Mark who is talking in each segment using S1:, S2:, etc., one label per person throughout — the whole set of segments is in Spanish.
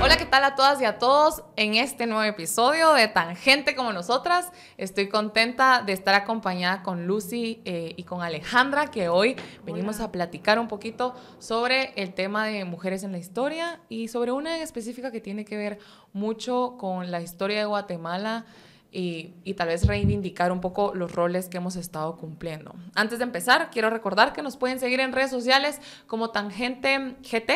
S1: Hola, ¿qué tal a todas y a todos en este nuevo episodio de Tangente como nosotras? Estoy contenta de estar acompañada con Lucy eh, y con Alejandra, que hoy venimos a platicar un poquito sobre el tema de mujeres en la historia y sobre una en específica que tiene que ver mucho con la historia de Guatemala y, tal vez reivindicar un poco los roles que hemos estado cumpliendo. Antes de empezar, quiero recordar que nos pueden seguir en redes sociales como Tangente GT.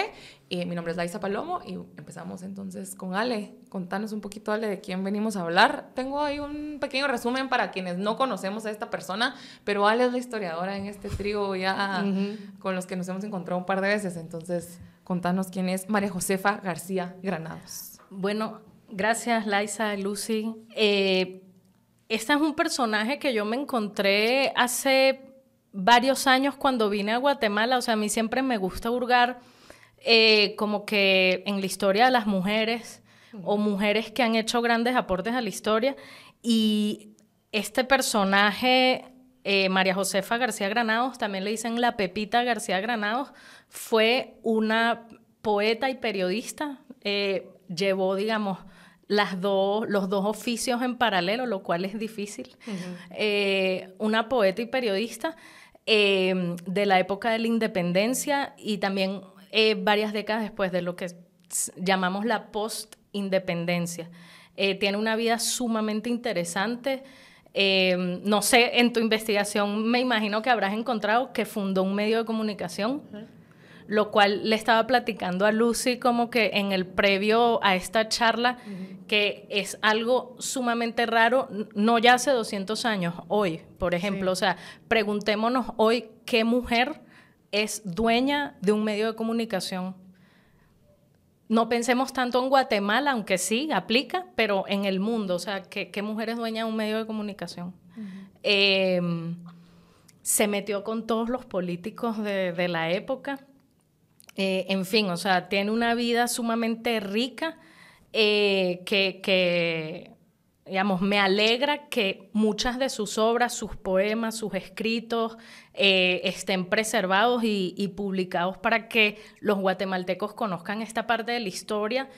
S1: Y eh, mi nombre es Laisa Palomo y empezamos entonces con Ale. Contanos un poquito, Ale, de quién venimos a hablar. Tengo ahí un pequeño resumen para quienes no conocemos a esta persona, pero Ale es la historiadora en este trío ya con los que nos hemos encontrado un par de veces. Entonces, contanos quién
S2: es María Josefa García Granados. Bueno, Gracias, Laisa, Lucy. Eh, este es un personaje que yo me encontré hace varios años cuando vine a Guatemala. O sea, a mí siempre me gusta hurgar eh, como que en la historia de las mujeres o mujeres que han hecho grandes aportes a la historia. Y este personaje, eh, María Josefa García Granados, también le dicen la Pepita García Granados, fue una poeta y periodista. llevó, digamos, las dos, los dos oficios en paralelo, lo cual es difícil. Eh, una poeta y periodista eh, de la época de la independencia y también eh, varias décadas después de lo que llamamos la post-independencia. tiene una vida sumamente interesante. no sé, en tu investigación me imagino que habrás encontrado que fundó un medio de comunicación lo cual le estaba platicando a Lucy como que en el previo a esta charla, que es algo sumamente raro, no ya hace 200 años, hoy, por ejemplo, o sea, preguntémonos hoy qué mujer es dueña de un medio de comunicación. No pensemos tanto en Guatemala, aunque sí, aplica, pero en el mundo, o sea, ¿qué, mujer es dueña de un medio de comunicación? Em, se metió con todos los políticos de, de la época, eh, en fin, o sea, tiene una vida sumamente rica eh, que, digamos, me alegra que muchas de sus obras, sus poemas, sus escritos eh, estén preservados y, publicados para que los guatemaltecos conozcan esta parte de la historia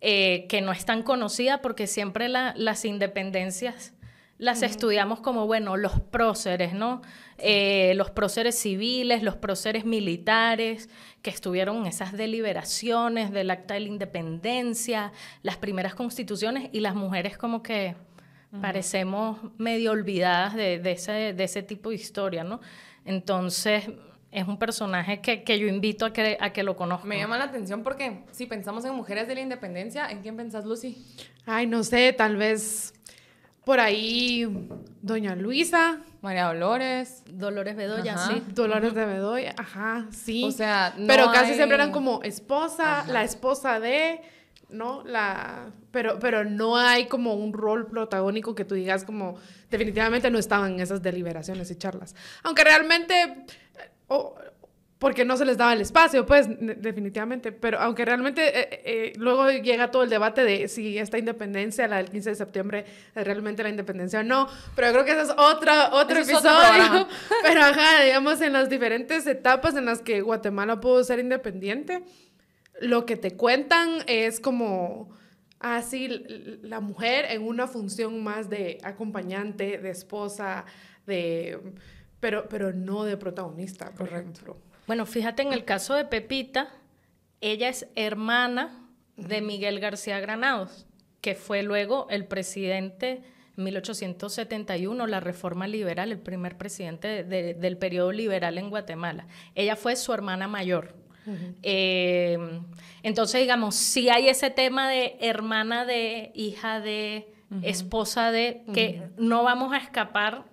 S2: que no es tan conocida porque siempre las independencias las estudiamos como, bueno, los próceres, ¿no? Eh, los próceres civiles, los próceres militares, que estuvieron en esas deliberaciones del Acta de la Independencia, las primeras constituciones y las mujeres como que parecemos medio olvidadas de, ese, de, ese, tipo de historia, ¿no? Entonces... Es un personaje que, yo invito a que, a que lo conozcan. Me llama la
S1: atención porque si pensamos en mujeres de la independencia, ¿en quién pensás, Lucy?
S2: Ay, no sé, tal vez
S3: por ahí, Doña Luisa. María Dolores. Dolores Bedoya, sí. Dolores de Bedoya, ajá, sí. O sea, no Pero casi siempre eran como esposa, la esposa de, ¿no? La... Pero, pero no hay como un rol protagónico que tú digas como definitivamente no estaban en esas deliberaciones y charlas. Aunque realmente porque no se les daba el espacio, pues definitivamente, pero aunque realmente eh, eh, eh, luego llega todo el debate de si esta independencia, la del 15 de septiembre, es realmente la independencia o no, pero yo creo que ese es otro, otro episodio, pero ajá, digamos, en las diferentes etapas en las que Guatemala pudo ser independiente, lo que te cuentan es como así ah, la mujer en una función más de acompañante, de esposa, de pero pero no de protagonista, correcto. ejemplo.
S2: Bueno, fíjate en el caso de Pepita, ella es hermana de Miguel García Granados, que fue luego el presidente en 1871, la reforma liberal, el primer presidente del periodo liberal en Guatemala. Ella fue su hermana mayor. Eh, entonces, digamos, si hay ese tema de hermana de, hija de, esposa de, que no vamos a escapar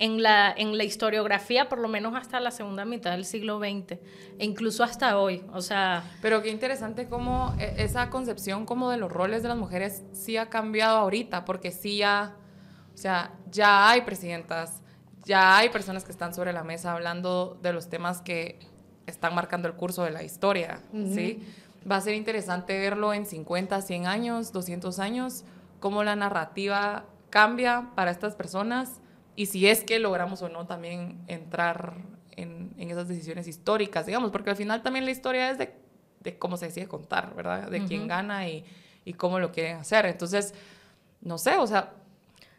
S2: en la, en la historiografía, por lo menos hasta la segunda mitad del siglo XX, e incluso hasta hoy. O sea. Pero qué
S1: interesante cómo e, esa concepción como de los roles de las mujeres sí ha cambiado ahorita, porque sí ya, o sea, ya hay presidentas, ya hay personas que están sobre la mesa hablando de los temas que están marcando el curso de la historia, ¿sí? Va a ser interesante verlo en 50, 100 años, 200 años, cómo la narrativa cambia para estas personas y si es que logramos o no también entrar en, en esas decisiones históricas, digamos, porque al final también la historia es de, de cómo se decide contar, ¿verdad? De quién gana y, y cómo lo quieren hacer. Entonces, no sé, o sea,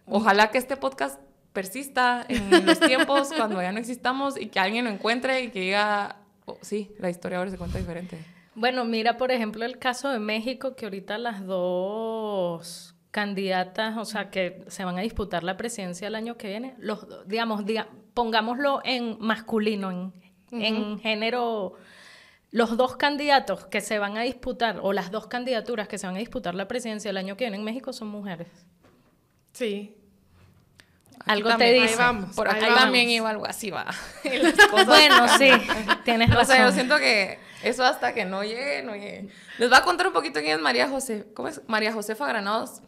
S1: ojalá que este podcast persista en los tiempos cuando ya no existamos y que alguien lo encuentre y que diga, oh, sí, la historia ahora se cuenta diferente.
S2: Bueno, mira, por ejemplo, el caso de México, que ahorita las dos candidatas, o sea, que se van a disputar la presidencia el año que viene, los, digamos, pongámoslo en masculino, en, género, los dos candidatos que se van a disputar, o las dos candidaturas que se van a disputar la presidencia el año que viene en México son mujeres. Sí, algo te dice. por acá también iba
S1: algo así, va. bueno, sí, tienes razón. O sea, yo siento que eso hasta que no llegue, no llegue. Les voy a contar un poquito quién es María José, ¿cómo es? María Josefa Granados.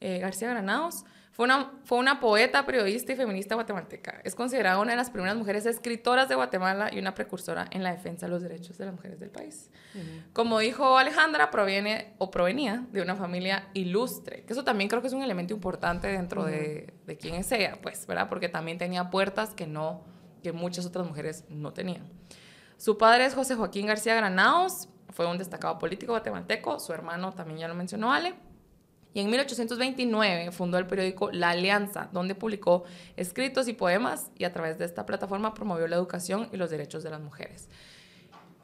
S1: Eh, García Granados. Fue una, fue una poeta, periodista y feminista guatemalteca. Es considerada una de las primeras mujeres escritoras de Guatemala y una precursora en la defensa de los derechos de las mujeres del país. Como dijo Alejandra, proviene o provenía de una familia ilustre, que eso también creo que es un elemento importante dentro de, de sea es pues, ¿verdad? Porque también tenía puertas que no, que muchas otras mujeres no tenían. Su padre es José Joaquín García Granados, fue un destacado político guatemalteco, su hermano también ya lo mencionó Ale y en 1829 fundó el periódico La Alianza, donde publicó escritos y poemas y a través de esta plataforma promovió la educación y los derechos de las mujeres.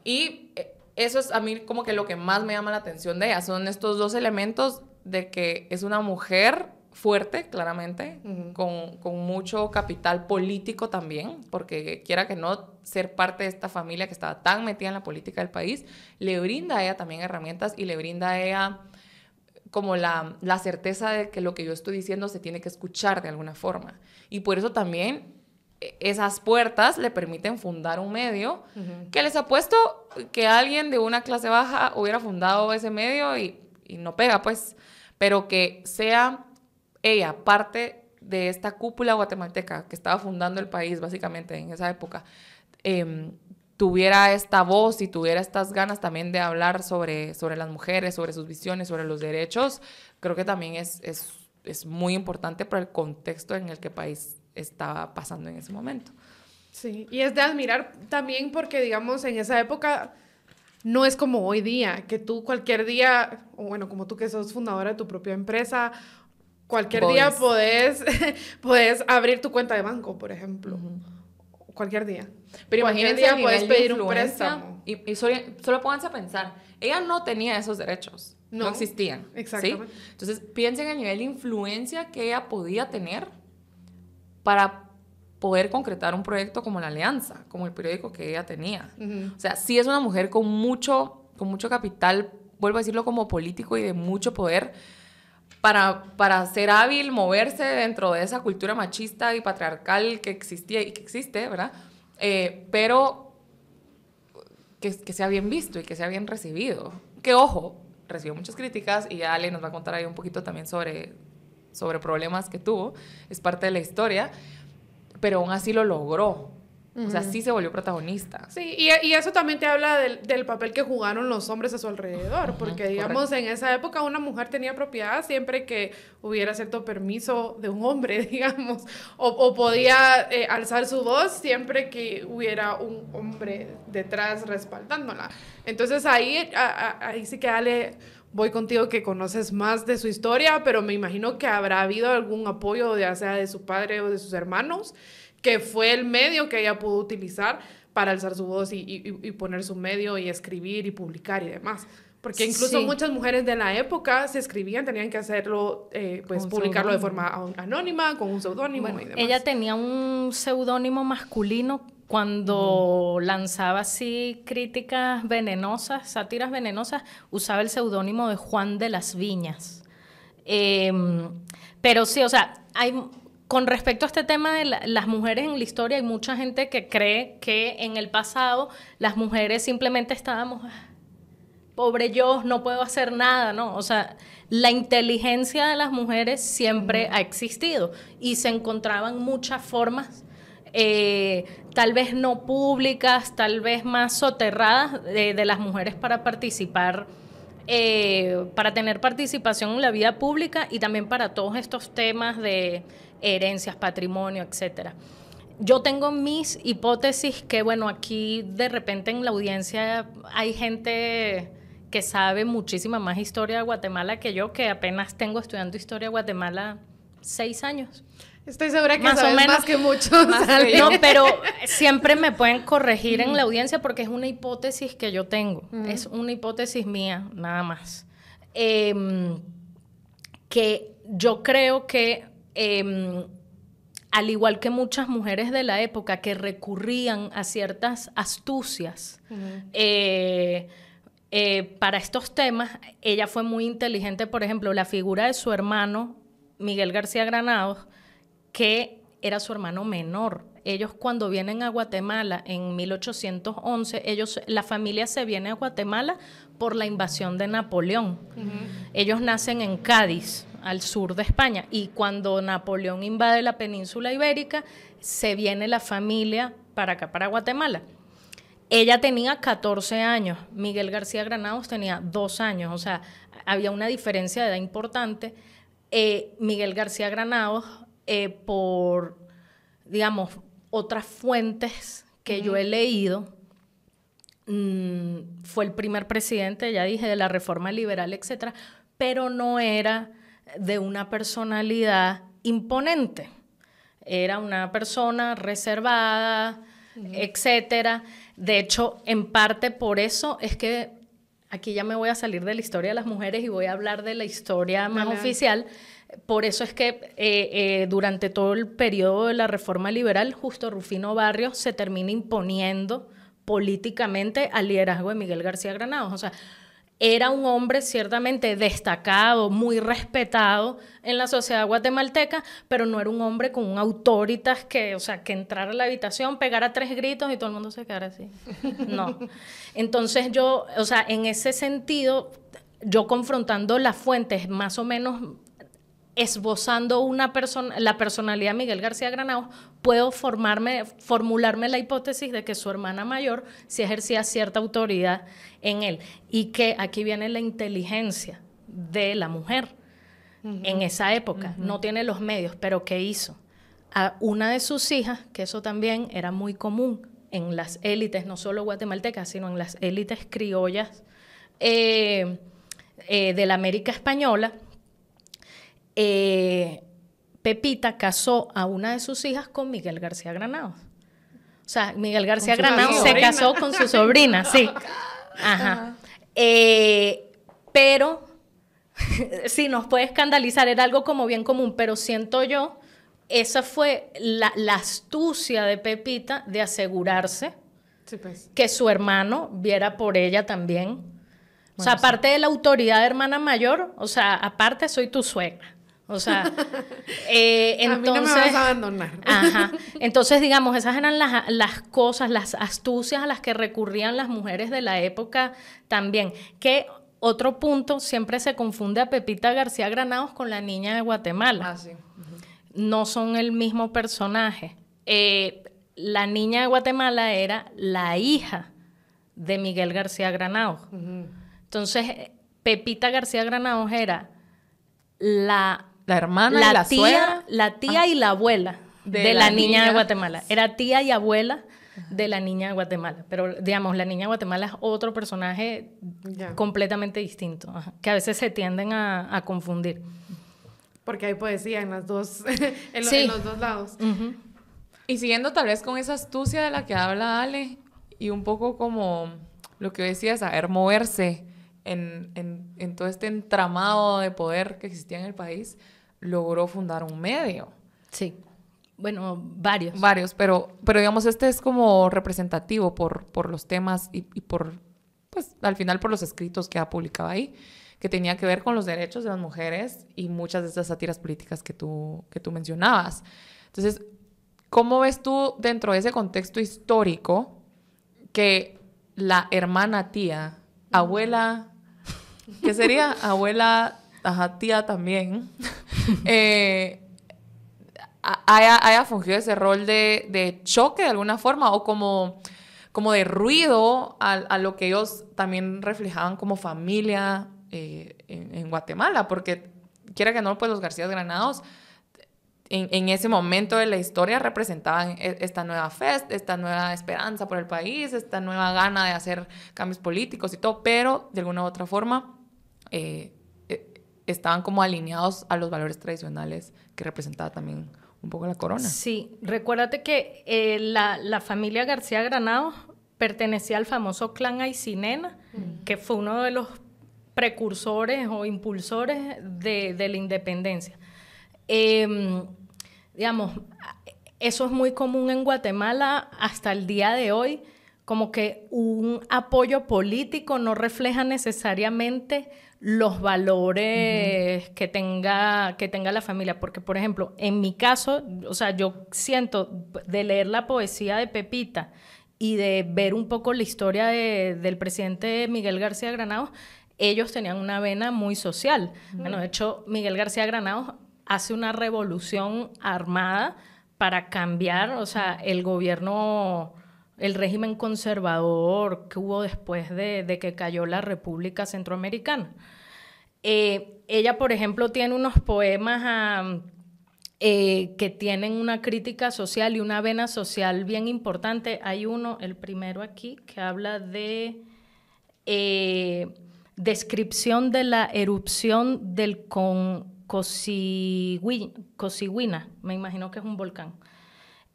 S1: Y eh, eso es a mí como que lo que más me llama la atención de ella, son estos dos elementos de que es una mujer fuerte, claramente, con, con, mucho capital político también, porque quiera que no ser parte de esta familia que estaba tan metida en la política del país, le brinda a ella también herramientas y le brinda a ella como la, certeza de que lo que yo estoy diciendo se tiene que escuchar de alguna forma. Y por eso también e, esas puertas le permiten fundar un medio que les ha puesto que alguien de una clase baja hubiera fundado ese medio y, no pega, pues, pero que sea ella parte de esta cúpula guatemalteca que estaba fundando el país básicamente en esa época. Em, tuviera esta voz y tuviera estas ganas también de hablar sobre, sobre las mujeres, sobre sus visiones, sobre los derechos, creo que también es, es, muy importante para el contexto en el que el país estaba pasando en ese momento.
S3: Sí, y es de admirar también porque, digamos, en esa época no es como hoy día, que tú cualquier día, bueno, como tú que sos fundadora de tu propia empresa, cualquier día podés, abrir tu cuenta de banco, por ejemplo. Cualquier día. Pero imagínense, día puedes pedir un préstamo. Y, solo, pónganse a pensar, ella no
S1: tenía esos derechos. No, existían. Exactamente. Entonces, piensen en el nivel de influencia que ella podía tener para poder concretar un proyecto como La Alianza, como el periódico que ella tenía. O sea, si es una mujer con mucho, con mucho capital, vuelvo a decirlo, como político y de mucho poder para, ser hábil, moverse dentro de esa cultura machista y patriarcal que existía y que existe, ¿verdad? Eh, pero que, que sea bien visto y que sea bien recibido. Que ojo, recibió muchas críticas y Ale nos va a contar ahí un poquito también sobre, sobre problemas que tuvo, es parte de la historia, pero aún así lo logró. O sea, sí se volvió protagonista.
S3: Sí, y, y eso también te habla del, del, papel que jugaron los hombres a su alrededor, porque digamos, en esa época una mujer tenía propiedad siempre que hubiera cierto permiso de un hombre, digamos, o, o podía eh, alzar su voz siempre que hubiera un hombre detrás respaldándola. Entonces ahí, ahí sí que dale voy contigo que conoces más de su historia, pero me imagino que habrá habido algún apoyo, ya sea de su padre o de sus hermanos, que fue el medio que ella pudo utilizar para alzar su voz y, poner su medio y escribir y publicar y demás. Porque incluso muchas mujeres de la época se escribían, tenían que hacerlo, eh, pues publicarlo de forma
S2: anónima, con un seudónimo y demás. Ella tenía un seudónimo masculino cuando lanzaba así críticas venenosas, sátiras venenosas, usaba el seudónimo de Juan de las Viñas. Em, pero sí, o sea, hay con respecto a este tema de las mujeres en la historia, hay mucha gente que cree que en el pasado las mujeres simplemente estábamos, ah, pobre yo, no puedo hacer nada, ¿no? O sea, la inteligencia de las mujeres siempre ha existido y se encontraban muchas formas eh, tal vez no públicas, tal vez más soterradas de las mujeres para participar eh, para tener participación en la vida pública y también para todos estos temas de herencias, patrimonio, etcétera. Yo tengo mis hipótesis que, bueno, aquí de repente en la audiencia hay gente que sabe muchísima más historia de Guatemala que yo, que apenas tengo estudiando historia de Guatemala seis años. Estoy segura que más o menos que muchos. no, pero siempre me pueden corregir en la audiencia porque es una hipótesis que yo tengo. Es una hipótesis mía, nada más. Em, que yo creo que, em, al igual que muchas mujeres de la época que recurrían a ciertas astucias, eh, eh, para estos temas, ella fue muy inteligente, por ejemplo, la figura de su hermano, Miguel García Granados, que era su hermano menor. Ellos cuando vienen a Guatemala en 1811, ellos, la familia se viene a Guatemala por la invasión de Napoleón. Ellos nacen en Cádiz, al sur de España, y cuando Napoleón invade la península ibérica, se viene la familia para acá, para Guatemala. Ella tenía 14 años, Miguel García Granados tenía 2 años, o sea, había una diferencia de edad importante. Eh, Miguel García Granados eh, por, digamos, otras fuentes que yo he leído, mm, fue el primer presidente, ya dije, de la reforma liberal, etcétera, pero no era de una personalidad imponente. Era una persona reservada, etcétera. De hecho, en parte por eso es que aquí ya me voy a salir de la historia de las mujeres y voy a hablar de la historia más oficial por eso es que eh, eh, durante todo el periodo de la reforma liberal, justo Rufino Barrios se termina imponiendo políticamente al liderazgo de Miguel García Granados. O sea, era un hombre ciertamente destacado, muy respetado en la sociedad guatemalteca, pero no era un hombre con un autoritas que, o sea, que entrara a la habitación, pegara tres gritos y todo el mundo se quedara así. No. Entonces yo, o sea, en ese sentido, yo confrontando las fuentes más o menos esbozando una la personalidad de Miguel García Granados, puedo formarme, formularme la hipótesis de que su hermana mayor sí ejercía cierta autoridad en él y que aquí viene la inteligencia de la mujer en esa época. No tiene los medios, pero ¿qué hizo? A una de sus hijas, que eso también era muy común en las élites, no solo guatemaltecas, sino en las élites criollas eh, eh, de la América Española, eh, Pepita casó a una de sus hijas con Miguel García Granado O sea, Miguel García Granado se casó con su sobrina, sí. Ajá. Eh, pero, sí, nos puede escandalizar, era algo como bien común, pero siento yo, esa fue la, astucia de Pepita de asegurarse pues. que su hermano viera por ella también. o sea, aparte de la autoridad de hermana mayor, o sea, aparte soy tu suegra. O sea, eh, entonces. no me a abandonar. Ajá. Entonces, digamos, esas eran las, cosas, las astucias a las que recurrían las mujeres de la época también. Que otro punto, siempre se confunde a Pepita García Granados con la niña de Guatemala. Ah, no son el mismo personaje. Eh, la niña de Guatemala era la hija de Miguel García Granados. Entonces, Pepita García Granados era la la hermana la y la tía, La tía y la abuela ah. de, la, niña, de Guatemala. Era tía y abuela de la niña de Guatemala. Pero digamos, la niña de Guatemala es otro personaje completamente distinto, que a veces se tienden a, confundir.
S3: Porque hay poesía en, las dos, los dos lados.
S1: Y siguiendo tal vez con esa astucia de la que habla Ale, y un poco como lo que decía, saber moverse en, en todo este entramado de poder que existía en el país logró fundar un medio. Sí. Bueno, varios. Varios, pero, pero digamos, este es como representativo por, por los temas y, por, pues al final por los escritos que ha publicado ahí, que tenía que ver con los derechos de las mujeres y muchas de esas sátiras políticas que tú, que tú mencionabas. Entonces, ¿cómo ves tú dentro de ese contexto histórico que la hermana tía, abuela, que sería abuela, tía también, eh, haya, haya, fungido ese rol de, choque de alguna forma o como, como de ruido a, lo que ellos también reflejaban como familia eh, en, Guatemala, porque quiera que no, pues los García Granados en, ese momento de la historia representaban e, esta nueva fe, esta nueva esperanza por el país, esta nueva gana de hacer cambios políticos y todo, pero de alguna u otra forma eh, estaban como alineados a los valores tradicionales que representaba también un poco la corona. Sí,
S2: recuérdate que eh, la, familia García Granados pertenecía al famoso clan Aicinena, mm. que fue uno de los precursores o impulsores de, la independencia. Em, digamos, eso es muy común en Guatemala hasta el día de hoy, como que un apoyo político no refleja necesariamente los valores que, tenga, que tenga la familia. Porque, por ejemplo, en mi caso, o sea, yo siento de leer la poesía de Pepita y de ver un poco la historia del presidente Miguel García Granados, ellos tenían una vena muy social. Bueno, de hecho, Miguel García Granados hace una revolución armada para cambiar, o sea, el gobierno el régimen conservador que hubo después de, que cayó la República Centroamericana. Eh, ella, por ejemplo, tiene unos poemas eh, que tienen una crítica social y una vena social bien importante. Hay uno, el primero aquí, que habla de eh, descripción de la erupción del Cosiguina. me imagino que es un volcán.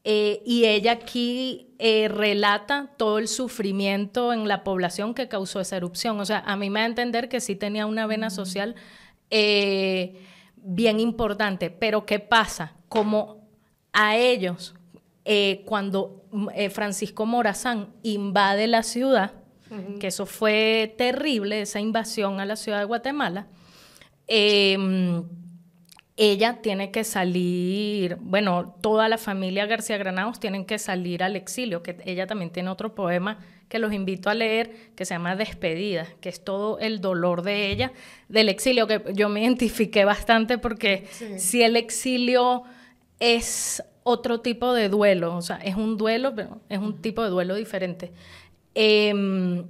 S2: Eh, y ella aquí eh, relata todo el sufrimiento en la población que causó esa erupción. O sea, a mí me da a entender que sí tenía una vena social eh, bien importante. Pero ¿qué pasa? Como a ellos, cuando mm, Francisco Morazán invade la ciudad, que eso fue terrible, esa invasión a la ciudad de Guatemala, ella tiene que salir, bueno, toda la familia García Granados tienen que salir al exilio, que ella también tiene otro poema que los invito a leer, que se llama Despedida, que es todo el dolor de ella del exilio, que yo me identifiqué bastante porque si el exilio es otro tipo de duelo, o sea, es un duelo, pero es un tipo de duelo diferente. Em,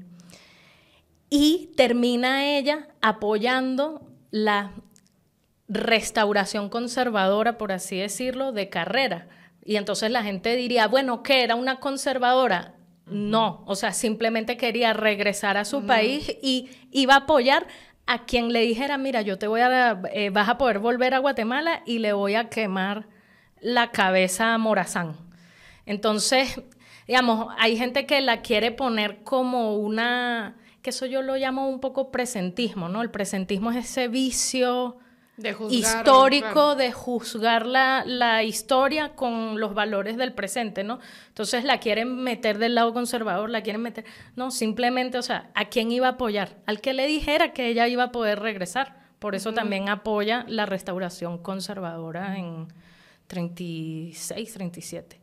S2: y termina ella apoyando la restauración conservadora, por así decirlo, de carrera. Y entonces la gente diría, bueno, ¿qué era una conservadora? No, o sea, simplemente quería regresar a su país y iba a apoyar a quien le dijera, mira, yo te voy a, eh, vas a poder volver a Guatemala y le voy a quemar la cabeza a Morazán. Entonces, digamos, hay gente que la quiere poner como una, que eso yo lo llamo un poco presentismo, ¿no? El presentismo es ese vicio histórico de juzgar la, historia con los valores del presente, ¿no? Entonces la quieren meter del lado conservador, la quieren meter, no, simplemente, o sea, ¿a quién iba a apoyar? Al que le dijera que ella iba a poder regresar. Por eso también apoya la restauración conservadora en 36, 37.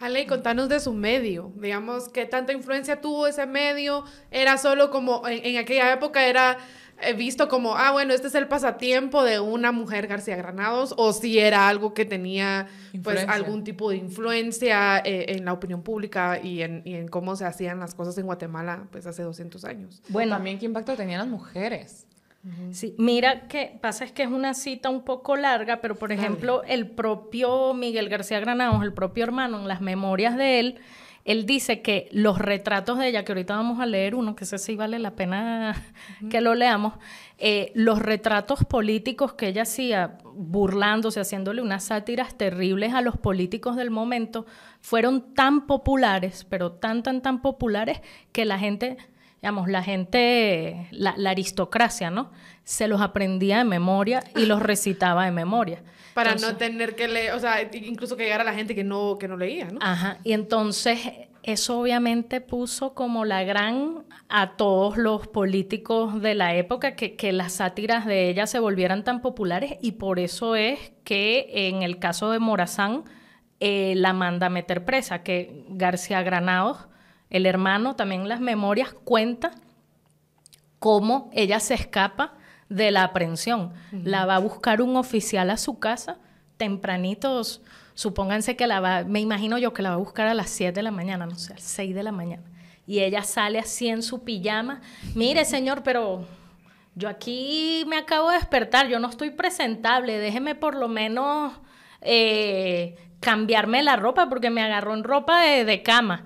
S3: Ale, contanos de su medio, digamos, qué tanta influencia tuvo ese medio, era solo como, en aquella época era he visto como, ah, bueno, este es el pasatiempo de una mujer García Granados, o si era algo que tenía pues algún tipo de influencia eh, en la opinión pública y en,
S2: cómo se hacían
S3: las cosas en Guatemala pues hace 200 años. Bueno, también
S2: qué impacto tenían las mujeres. Sí, mira que pasa es que es una cita un poco larga, pero por ejemplo, el propio Miguel García Granados, el propio hermano, en las memorias de él, él dice que los retratos de ella, que ahorita vamos a leer uno, que sé si vale la pena que lo leamos, eh, los retratos políticos que ella hacía, burlándose, haciéndole unas sátiras terribles a los políticos del momento, fueron tan populares, pero tan, tan, tan populares, que la gente digamos, la gente, la, la, aristocracia, ¿no? Se los aprendía de memoria y los recitaba de memoria
S3: para no tener
S2: que leer, o sea, incluso que llegara la gente que no, que no leía, ¿no? Ajá, y entonces eso obviamente puso como la gran a todos los políticos de la época que, que las sátiras de ella se volvieran tan populares y por eso es que en el caso de Morazán eh, la manda a meter presa, que García Granados, el hermano, también las memorias cuenta cómo ella se escapa de la aprensión, La va a buscar un oficial a su casa tempranitos, supónganse que la va, me imagino yo que la va a buscar a las 7 de la mañana, no sé, a las 6 de la mañana. Y ella sale así en su pijama. Mire, señor, pero yo aquí me acabo de despertar, yo no estoy presentable, déjeme por lo menos eh, cambiarme la ropa porque me agarró en ropa de, de cama.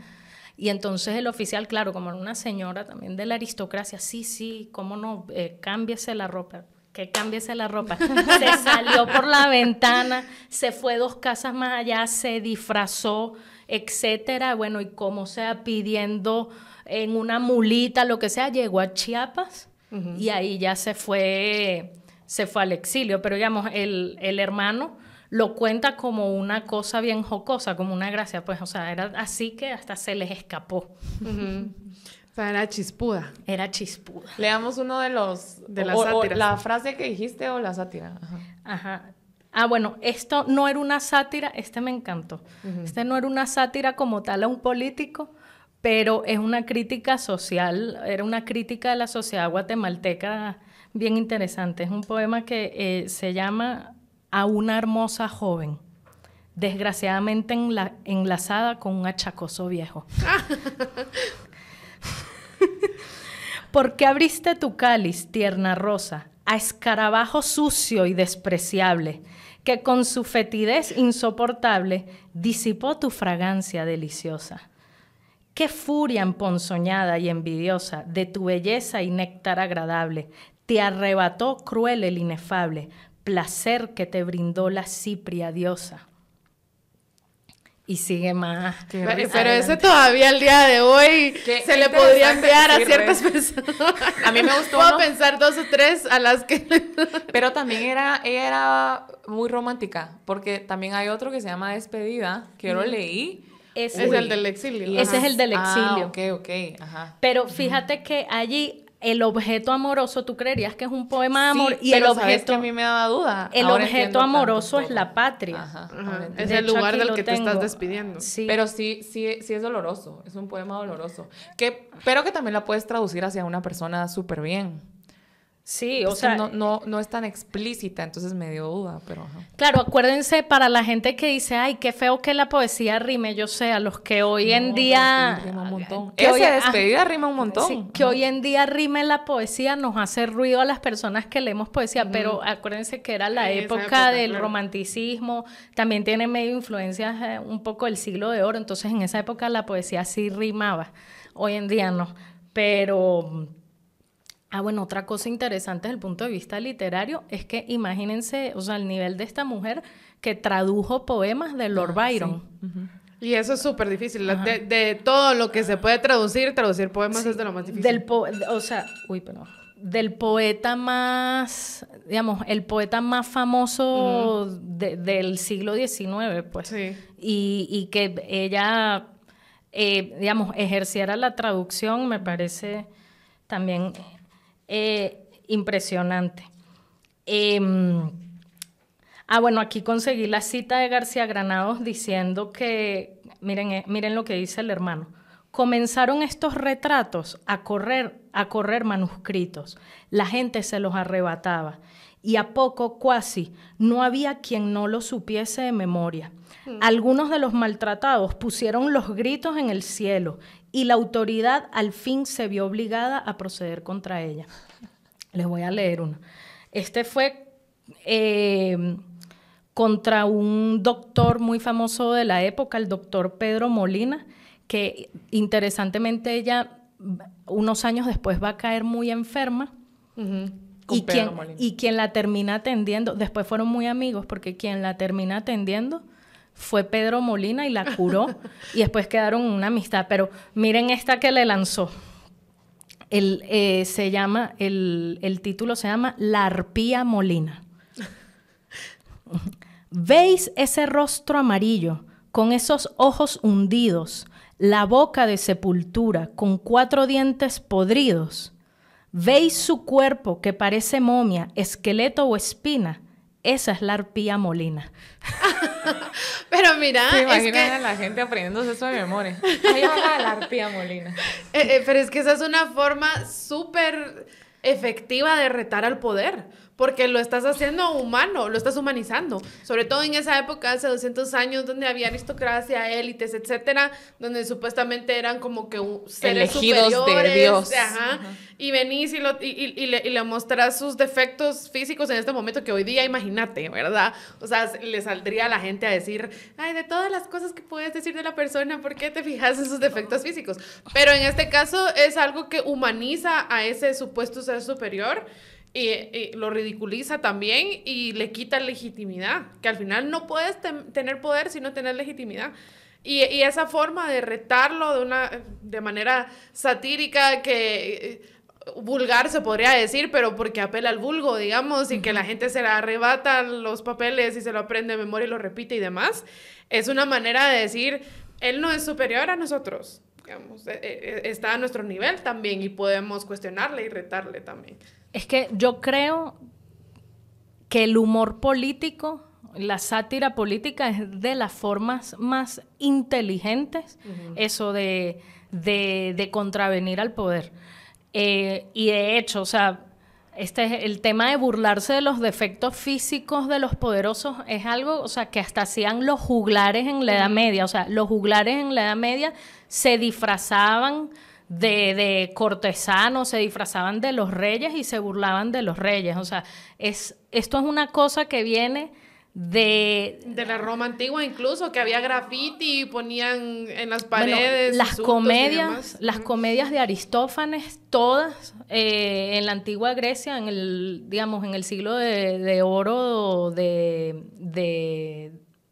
S2: Y entonces el oficial, claro, como una señora también de la aristocracia, sí, sí, cómo no, eh, cámbiese la ropa que cámbiese la ropa. Se salió por la ventana, se fue dos casas más allá, se disfrazó, etcétera. Bueno, y como sea, pidiendo en una mulita, lo que sea, llegó a Chiapas y ahí ya se fue, se fue al exilio. Pero digamos, el, el hermano lo cuenta como una cosa bien jocosa, como una gracia, pues, o sea, era así que hasta se les escapó. O sea, era chispuda. Era chispuda. Leamos uno de los...
S1: De las la
S2: frase que dijiste o la sátira. Ajá. Ah, bueno, esto no era una sátira, este me encantó. Este no era una sátira como tal a un político, pero es una crítica social, era una crítica de la sociedad guatemalteca bien interesante. Es un poema que eh, se llama a una hermosa joven, desgraciadamente enlazada con un achacoso viejo. ¿Por qué abriste tu cáliz, tierna rosa, a escarabajo sucio y despreciable, que con su fetidez insoportable disipó tu fragancia deliciosa? Qué furia emponzoñada y envidiosa de tu belleza y néctar agradable te arrebató cruel el inefable placer que te brindó la cipria diosa. Y sigue más. Pero, ese todavía al día de hoy se le podría enviar a ciertas ¿eh? personas. A mí me gustó. Puedo pensar dos o
S1: tres a las que. pero también era, era muy romántica, porque también hay otro que se llama Despedida, que yo lo leí. Ese es el del exilio. Ese es el del ah,
S2: exilio. ok, ok. Pero fíjate que allí el objeto amoroso, tú creerías que es un poema amor? y pero el objeto que a mí me daba duda. El objeto amoroso es la patria.
S1: Es el lugar del que te estás despidiendo. Pero sí, sí, sí es doloroso. Es un poema doloroso. Que, pero que también la puedes traducir hacia una persona súper bien. Sí, o sea, no, no, es tan explícita, entonces me dio duda, pero...
S2: Claro, acuérdense para la gente que dice, ay, qué feo que la poesía rime, yo sé, a los que hoy en día...
S3: Que Esa despedida rima
S2: un montón. que hoy en día rime la poesía nos hace ruido a las personas que leemos poesía, pero acuérdense que era la época, del romanticismo, también tiene medio influencias eh, un poco del siglo de oro, entonces en esa época la poesía sí rimaba, hoy en día no, pero Ah, bueno, otra cosa interesante desde el punto de vista literario es que imagínense, o sea, el nivel de esta mujer que tradujo poemas de Lord ah, Byron.
S3: Y eso es súper difícil. De, todo lo que se
S2: puede traducir, traducir poemas es de lo más difícil. Del o sea, uy, perdón. Del poeta más, digamos, el poeta más famoso del siglo XIX, pues. Sí. Y, que ella, eh, digamos, ejerciera la traducción me parece también eh, impresionante. Em, ah, bueno, aquí conseguí la cita de García Granados diciendo que, miren, eh, miren lo que dice el hermano, comenzaron estos retratos a correr, a correr manuscritos. La gente se los arrebataba y a poco, cuasi, no había quien no lo supiese de memoria. Mm. Algunos de los maltratados pusieron los gritos en el cielo y la autoridad al fin se vio obligada a proceder contra ella. Les voy a leer uno. Este fue em, contra un doctor muy famoso de la época, el doctor Pedro Molina, que interesantemente ella unos años después va a caer muy enferma y quien, y quien la termina atendiendo, después fueron muy amigos porque quien la termina atendiendo fue Pedro Molina y la curó y después quedaron una amistad. Pero miren esta que le lanzó. Eh, se llama, el, el título se llama La arpía Molina. ¿Veis ese rostro amarillo con esos ojos hundidos, la boca de sepultura con cuatro dientes podridos? Veis su cuerpo que parece momia, esqueleto o espina. Esa es la arpía molina. Pero mira, es que... a la
S1: gente aprendiéndose eso de memoria.
S2: Ahí va la
S3: arpía molina. Eh, eh, pero es que esa es una forma súper efectiva de retar al poder porque lo estás haciendo humano, lo estás humanizando. Sobre todo en esa época, hace 200 años, donde había aristocracia, élites, etcétera, donde supuestamente eran como que seres elegidos superiores, de Dios. Ajá, Y venís y, y, le, y, le, mostrás sus defectos físicos en este momento que hoy día, imagínate, ¿verdad? O sea, le saldría a la gente a decir, ay, de todas las cosas que puedes decir de la persona, ¿por qué te fijas en sus defectos físicos? Pero en este caso es algo que humaniza a ese supuesto ser superior y, lo ridiculiza también y le quita legitimidad, que al final no puedes tener poder si no tener legitimidad. Y, esa forma de retarlo de, una, de manera satírica que eh, vulgar se podría decir, pero porque apela al vulgo, digamos, y que la gente se le arrebata los papeles y se lo aprende de memoria y lo repite y demás, es una manera de decir, él no es superior a nosotros, digamos, e, e, e, está a nuestro nivel también y podemos cuestionarle y retarle también.
S2: Es que yo creo que el humor político, la sátira política es de las formas más inteligentes, eso de, contravenir al poder. Eh, y de hecho, o sea, este es el tema de burlarse de los defectos físicos de los poderosos es algo, o sea, que hasta hacían los juglares en la Edad Media, o sea, los juglares en la Edad Media se disfrazaban de, cortesanos, se disfrazaban de los reyes y se burlaban de los reyes. O sea, es, esto es una cosa que viene de... De la
S3: Roma antigua incluso, que había graffiti y ponían en las paredes... las comedias,
S2: las comedias de Aristófanes, todas eh, en la antigua Grecia, en el, digamos, en el siglo de, oro de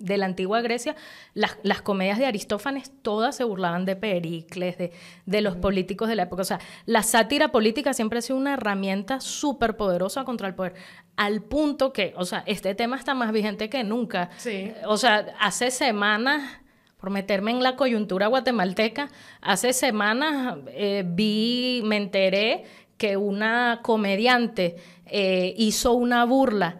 S2: de la antigua Grecia, las, comedias de Aristófanes todas se burlaban de Pericles, de, de los políticos de la época. O sea, la sátira política siempre ha sido una herramienta súper poderosa contra el poder, al punto que, o sea, este tema está más vigente que nunca. O sea, hace semanas, por meterme en la coyuntura guatemalteca, hace semanas eh, vi, me enteré que una comediante eh, hizo una burla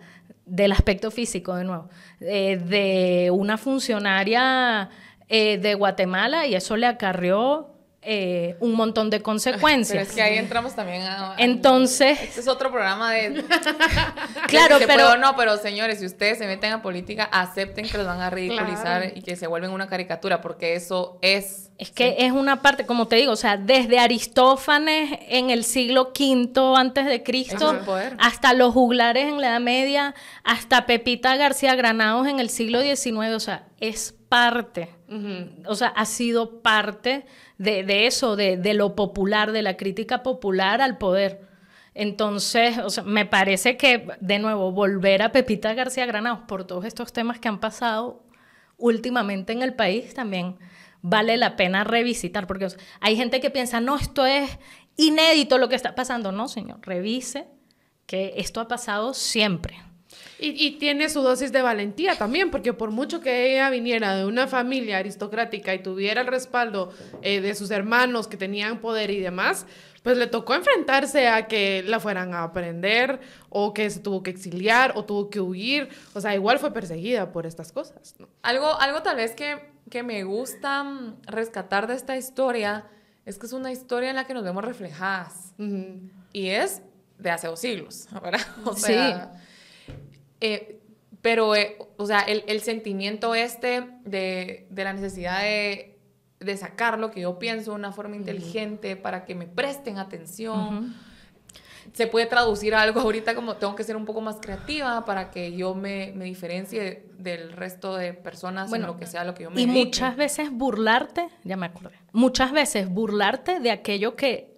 S2: del aspecto físico, de nuevo, eh, de una funcionaria eh, de Guatemala y eso le acarrió eh, un montón de consecuencias. Pero es que ahí entramos también a... Entonces... Este es
S1: otro programa de...
S2: claro, pero...
S1: no, pero señores, si ustedes se meten a política, acepten que los van a ridiculizar y que se vuelven una caricatura, porque eso es... Es que es
S2: una parte, como te digo, o sea, desde Aristófanes en el siglo V antes de Cristo, hasta los juglares en la Edad Media, hasta Pepita García Granados en el siglo XIX, o sea, es parte, o sea, ha sido parte de, eso, de, lo popular, de la crítica popular al poder. Entonces, o sea, me parece que, de nuevo, volver a Pepita García Granados por todos estos temas que han pasado últimamente en el país también vale la pena revisitar, porque hay gente que piensa, no, esto es inédito lo que está pasando. No, señor, revise que esto ha pasado siempre. Y, tiene su dosis de valentía también, porque por mucho
S3: que ella viniera de una familia aristocrática y tuviera el respaldo eh, de sus hermanos que tenían poder y demás, pues le tocó enfrentarse a que la fueran a aprender o que se tuvo que exiliar o tuvo que huir. O sea, igual fue perseguida por estas cosas.
S1: Algo, algo tal vez que, que me gusta mm, rescatar de esta historia es que es una historia en la que nos vemos reflejadas. Y es de hace dos siglos, ¿verdad? O sea, sí. Eh, pero, eh, o sea, el, sentimiento este de, la necesidad de, sacar lo que yo pienso de una forma inteligente para que me presten atención. Se puede traducir a algo ahorita como tengo que ser un poco más creativa para que yo me, diferencie del resto de
S2: personas bueno, lo que sea lo que yo me Y muchas veces burlarte, ya me acordé, muchas veces burlarte de aquello que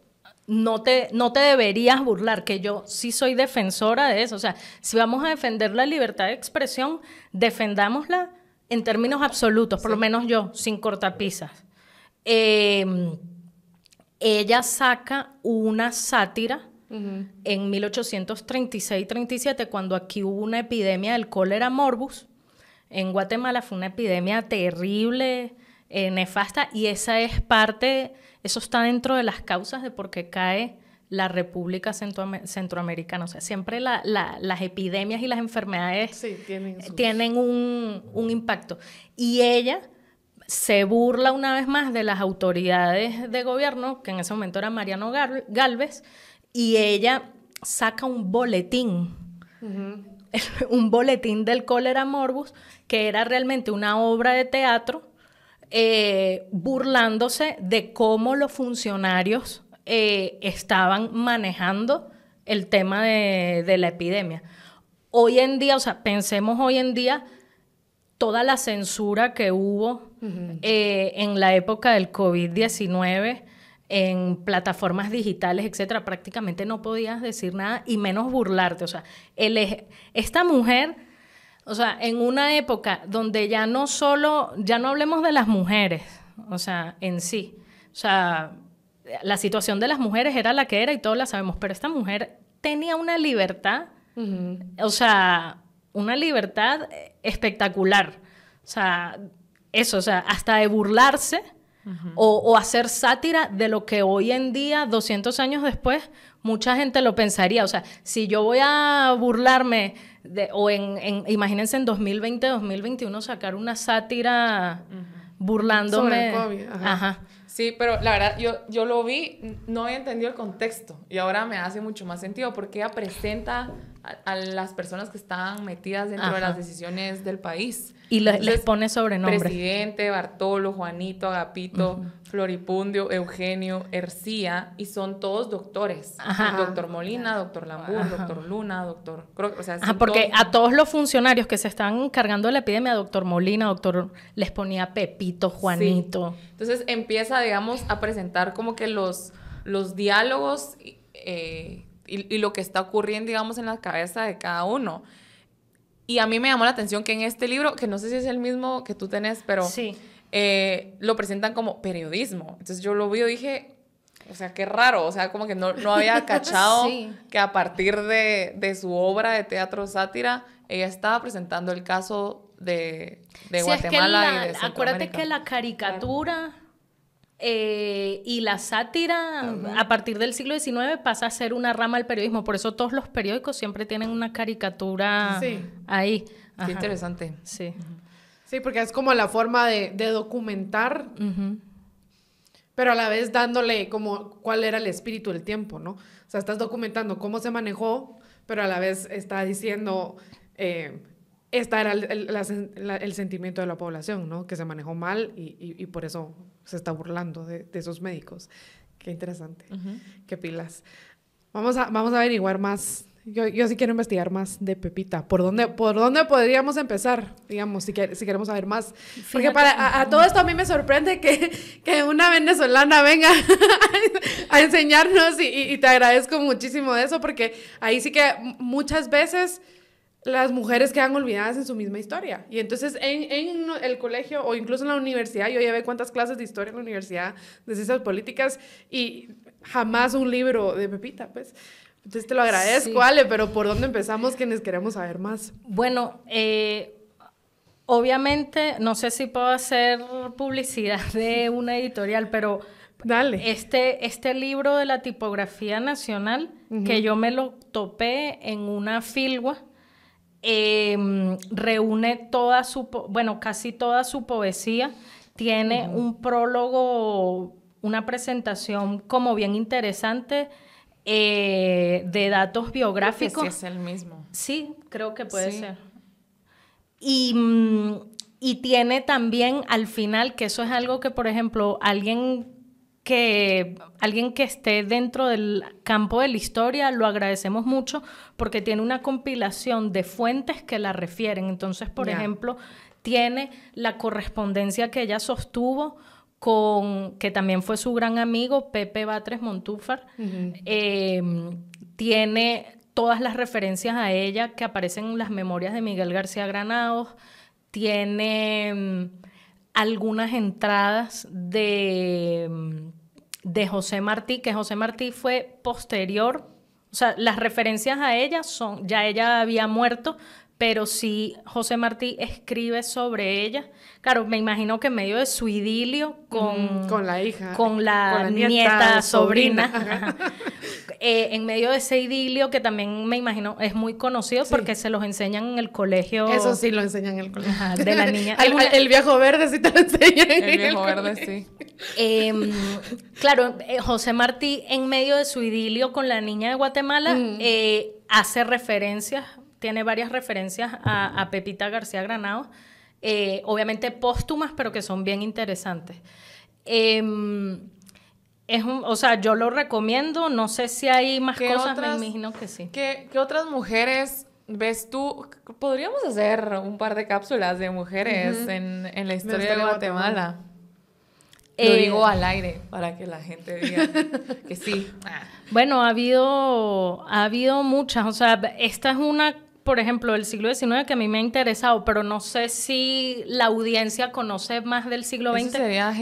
S2: no te, no te deberías burlar, que yo sí soy defensora de eso. O sea, si vamos a defender la libertad de expresión, defendámosla en términos absolutos, por lo menos yo, sin cortapisas. Em, ella saca una sátira en 1836-37, cuando aquí hubo una epidemia del cólera morbus. En Guatemala fue una epidemia terrible, eh, nefasta, y esa es parte eso está dentro de las causas de por qué cae la República Centroamericana. O sea, siempre las epidemias y las enfermedades tienen, un, impacto. Y ella se burla una vez más de las autoridades de gobierno, que en ese momento era Mariano Gálvez Galvez, y ella saca un boletín. un boletín del cólera morbus, que era realmente una obra de teatro eh, burlándose de cómo los funcionarios eh, estaban manejando el tema de, la epidemia. Hoy en día, o sea, pensemos hoy en día toda la censura que hubo eh, en la época del COVID-19 en plataformas digitales, etcétera, prácticamente no podías decir nada y menos burlarte. O sea, esta mujer o sea, en una época donde ya no solo, ya no hablemos de las mujeres, o sea, en sí. O sea, la situación de las mujeres era la que era y todos la sabemos, pero esta mujer tenía una libertad, o sea, una libertad espectacular. O sea, eso, o sea, hasta de burlarse o, o, hacer sátira de lo que hoy en día, 200 años después, mucha gente lo pensaría. O sea, si yo voy a burlarme o en, imagínense en 2020, 2021 sacar una sátira burlándome.
S1: Sí, pero la verdad, yo, yo lo vi, no había entendido el contexto y ahora me hace mucho más sentido porque ella presenta a, las personas que están metidas dentro de las decisiones del país. Y les pone sobrenombre. Presidente, Bartolo, Juanito, Agapito, Floripundio, Eugenio, Ercía, y son todos doctores. Doctor Molina, doctor Lambur, doctor Luna, doctor ah, porque a
S2: todos los funcionarios que se están cargando de la epidemia, doctor Molina, doctor, les ponía Pepito, Juanito.
S1: Entonces empieza, digamos, a presentar como que los, los diálogos eh, y, y lo que está ocurriendo, digamos, en la cabeza de cada uno. Y a mí me llamó la atención que en este libro, que no sé si es el mismo que tú tenés, pero... Sí eh, lo presentan como periodismo. Entonces yo lo vi y dije, o sea, qué raro, o sea, como que no, había cachado que a partir de, su obra de teatro sátira, ella estaba presentando el caso de, Guatemala Acuérdate
S2: que la caricatura eh, y la sátira, a partir del siglo XIX, pasa a ser una rama del periodismo. Por eso todos los periódicos siempre tienen una caricatura ahí. Qué interesante. Sí.
S3: Sí, porque es como la forma de, documentar, pero a la vez dándole como cuál era el espíritu del tiempo, ¿no? O sea, estás documentando cómo se manejó, pero a la vez está diciendo... Eh, este era el, sentimiento de la población, ¿no? Que se manejó mal y, por eso se está burlando de, esos médicos. Qué interesante. Qué pilas. Vamos a, vamos a averiguar más yo, sí quiero investigar más de Pepita. ¿Por dónde, por dónde podríamos empezar? Digamos, si, si queremos saber más. Porque para, a, todo esto a mí me sorprende que, una venezolana venga a enseñarnos y, te agradezco muchísimo de eso porque ahí sí que muchas veces las mujeres quedan olvidadas en su misma historia. Y entonces en, el colegio o incluso en la universidad, yo ya ve cuántas clases de historia en la universidad de ciencias políticas y jamás un libro de Pepita, pues. Entonces te lo agradezco, Ale, pero ¿por
S2: dónde empezamos quienes queremos saber más? Bueno, eh, obviamente, no sé si puedo hacer publicidad de una editorial, pero Dale. Este, este libro de la tipografía nacional, que yo me lo topé en una filgua, em, reúne toda su, bueno, casi toda su poesía, tiene un prólogo, una presentación como bien interesante eh, de datos biográficos. sí es el mismo. Sí, creo que puede ser. Mm, y, tiene también al final, que eso es algo que, por ejemplo, alguien que alguien que esté dentro del campo de la historia lo agradecemos mucho porque tiene una compilación de fuentes que la refieren. Entonces, por ejemplo, tiene la correspondencia que ella sostuvo con, que también fue su gran amigo, Pepe Batres Montúfar, em, tiene todas las referencias a ella que aparecen en las memorias de Miguel García Granados, tiene em, algunas entradas de, em, de José Martí, que José Martí fue posterior, o sea, las referencias a ella son, ya ella había muerto, pero si José Martí escribe sobre ella. Claro, me imagino que en medio de su idilio con, mm. con la hija, con la, nieta, sobrina, eh, en medio de ese idilio que también me imagino es muy conocido porque se los enseñan en el colegio. Eso sí
S3: lo enseñan en el
S2: colegio. de la niña. el, viejo verde sí te lo enseñan.
S3: El viejo verde sí.
S2: Em, claro, eh, José Martí en medio de su idilio con la niña de Guatemala mm. eh, hace referencias tiene varias referencias a, Pepita García Granados, eh, obviamente póstumas, pero que son bien interesantes. Em, es o sea, yo lo recomiendo, no sé si hay más cosas, me imagino que sí. ¿qué, otras mujeres
S1: ves tú? Podríamos hacer un par de cápsulas de mujeres en, la historia de Guatemala.
S2: Eh, digo al aire
S1: para que la gente diga
S2: que sí. Bueno, ha habido, ha habido muchas. O sea, esta es una por ejemplo, el siglo XIX que a mí me ha interesado, pero no sé si la audiencia conoce más del siglo XX.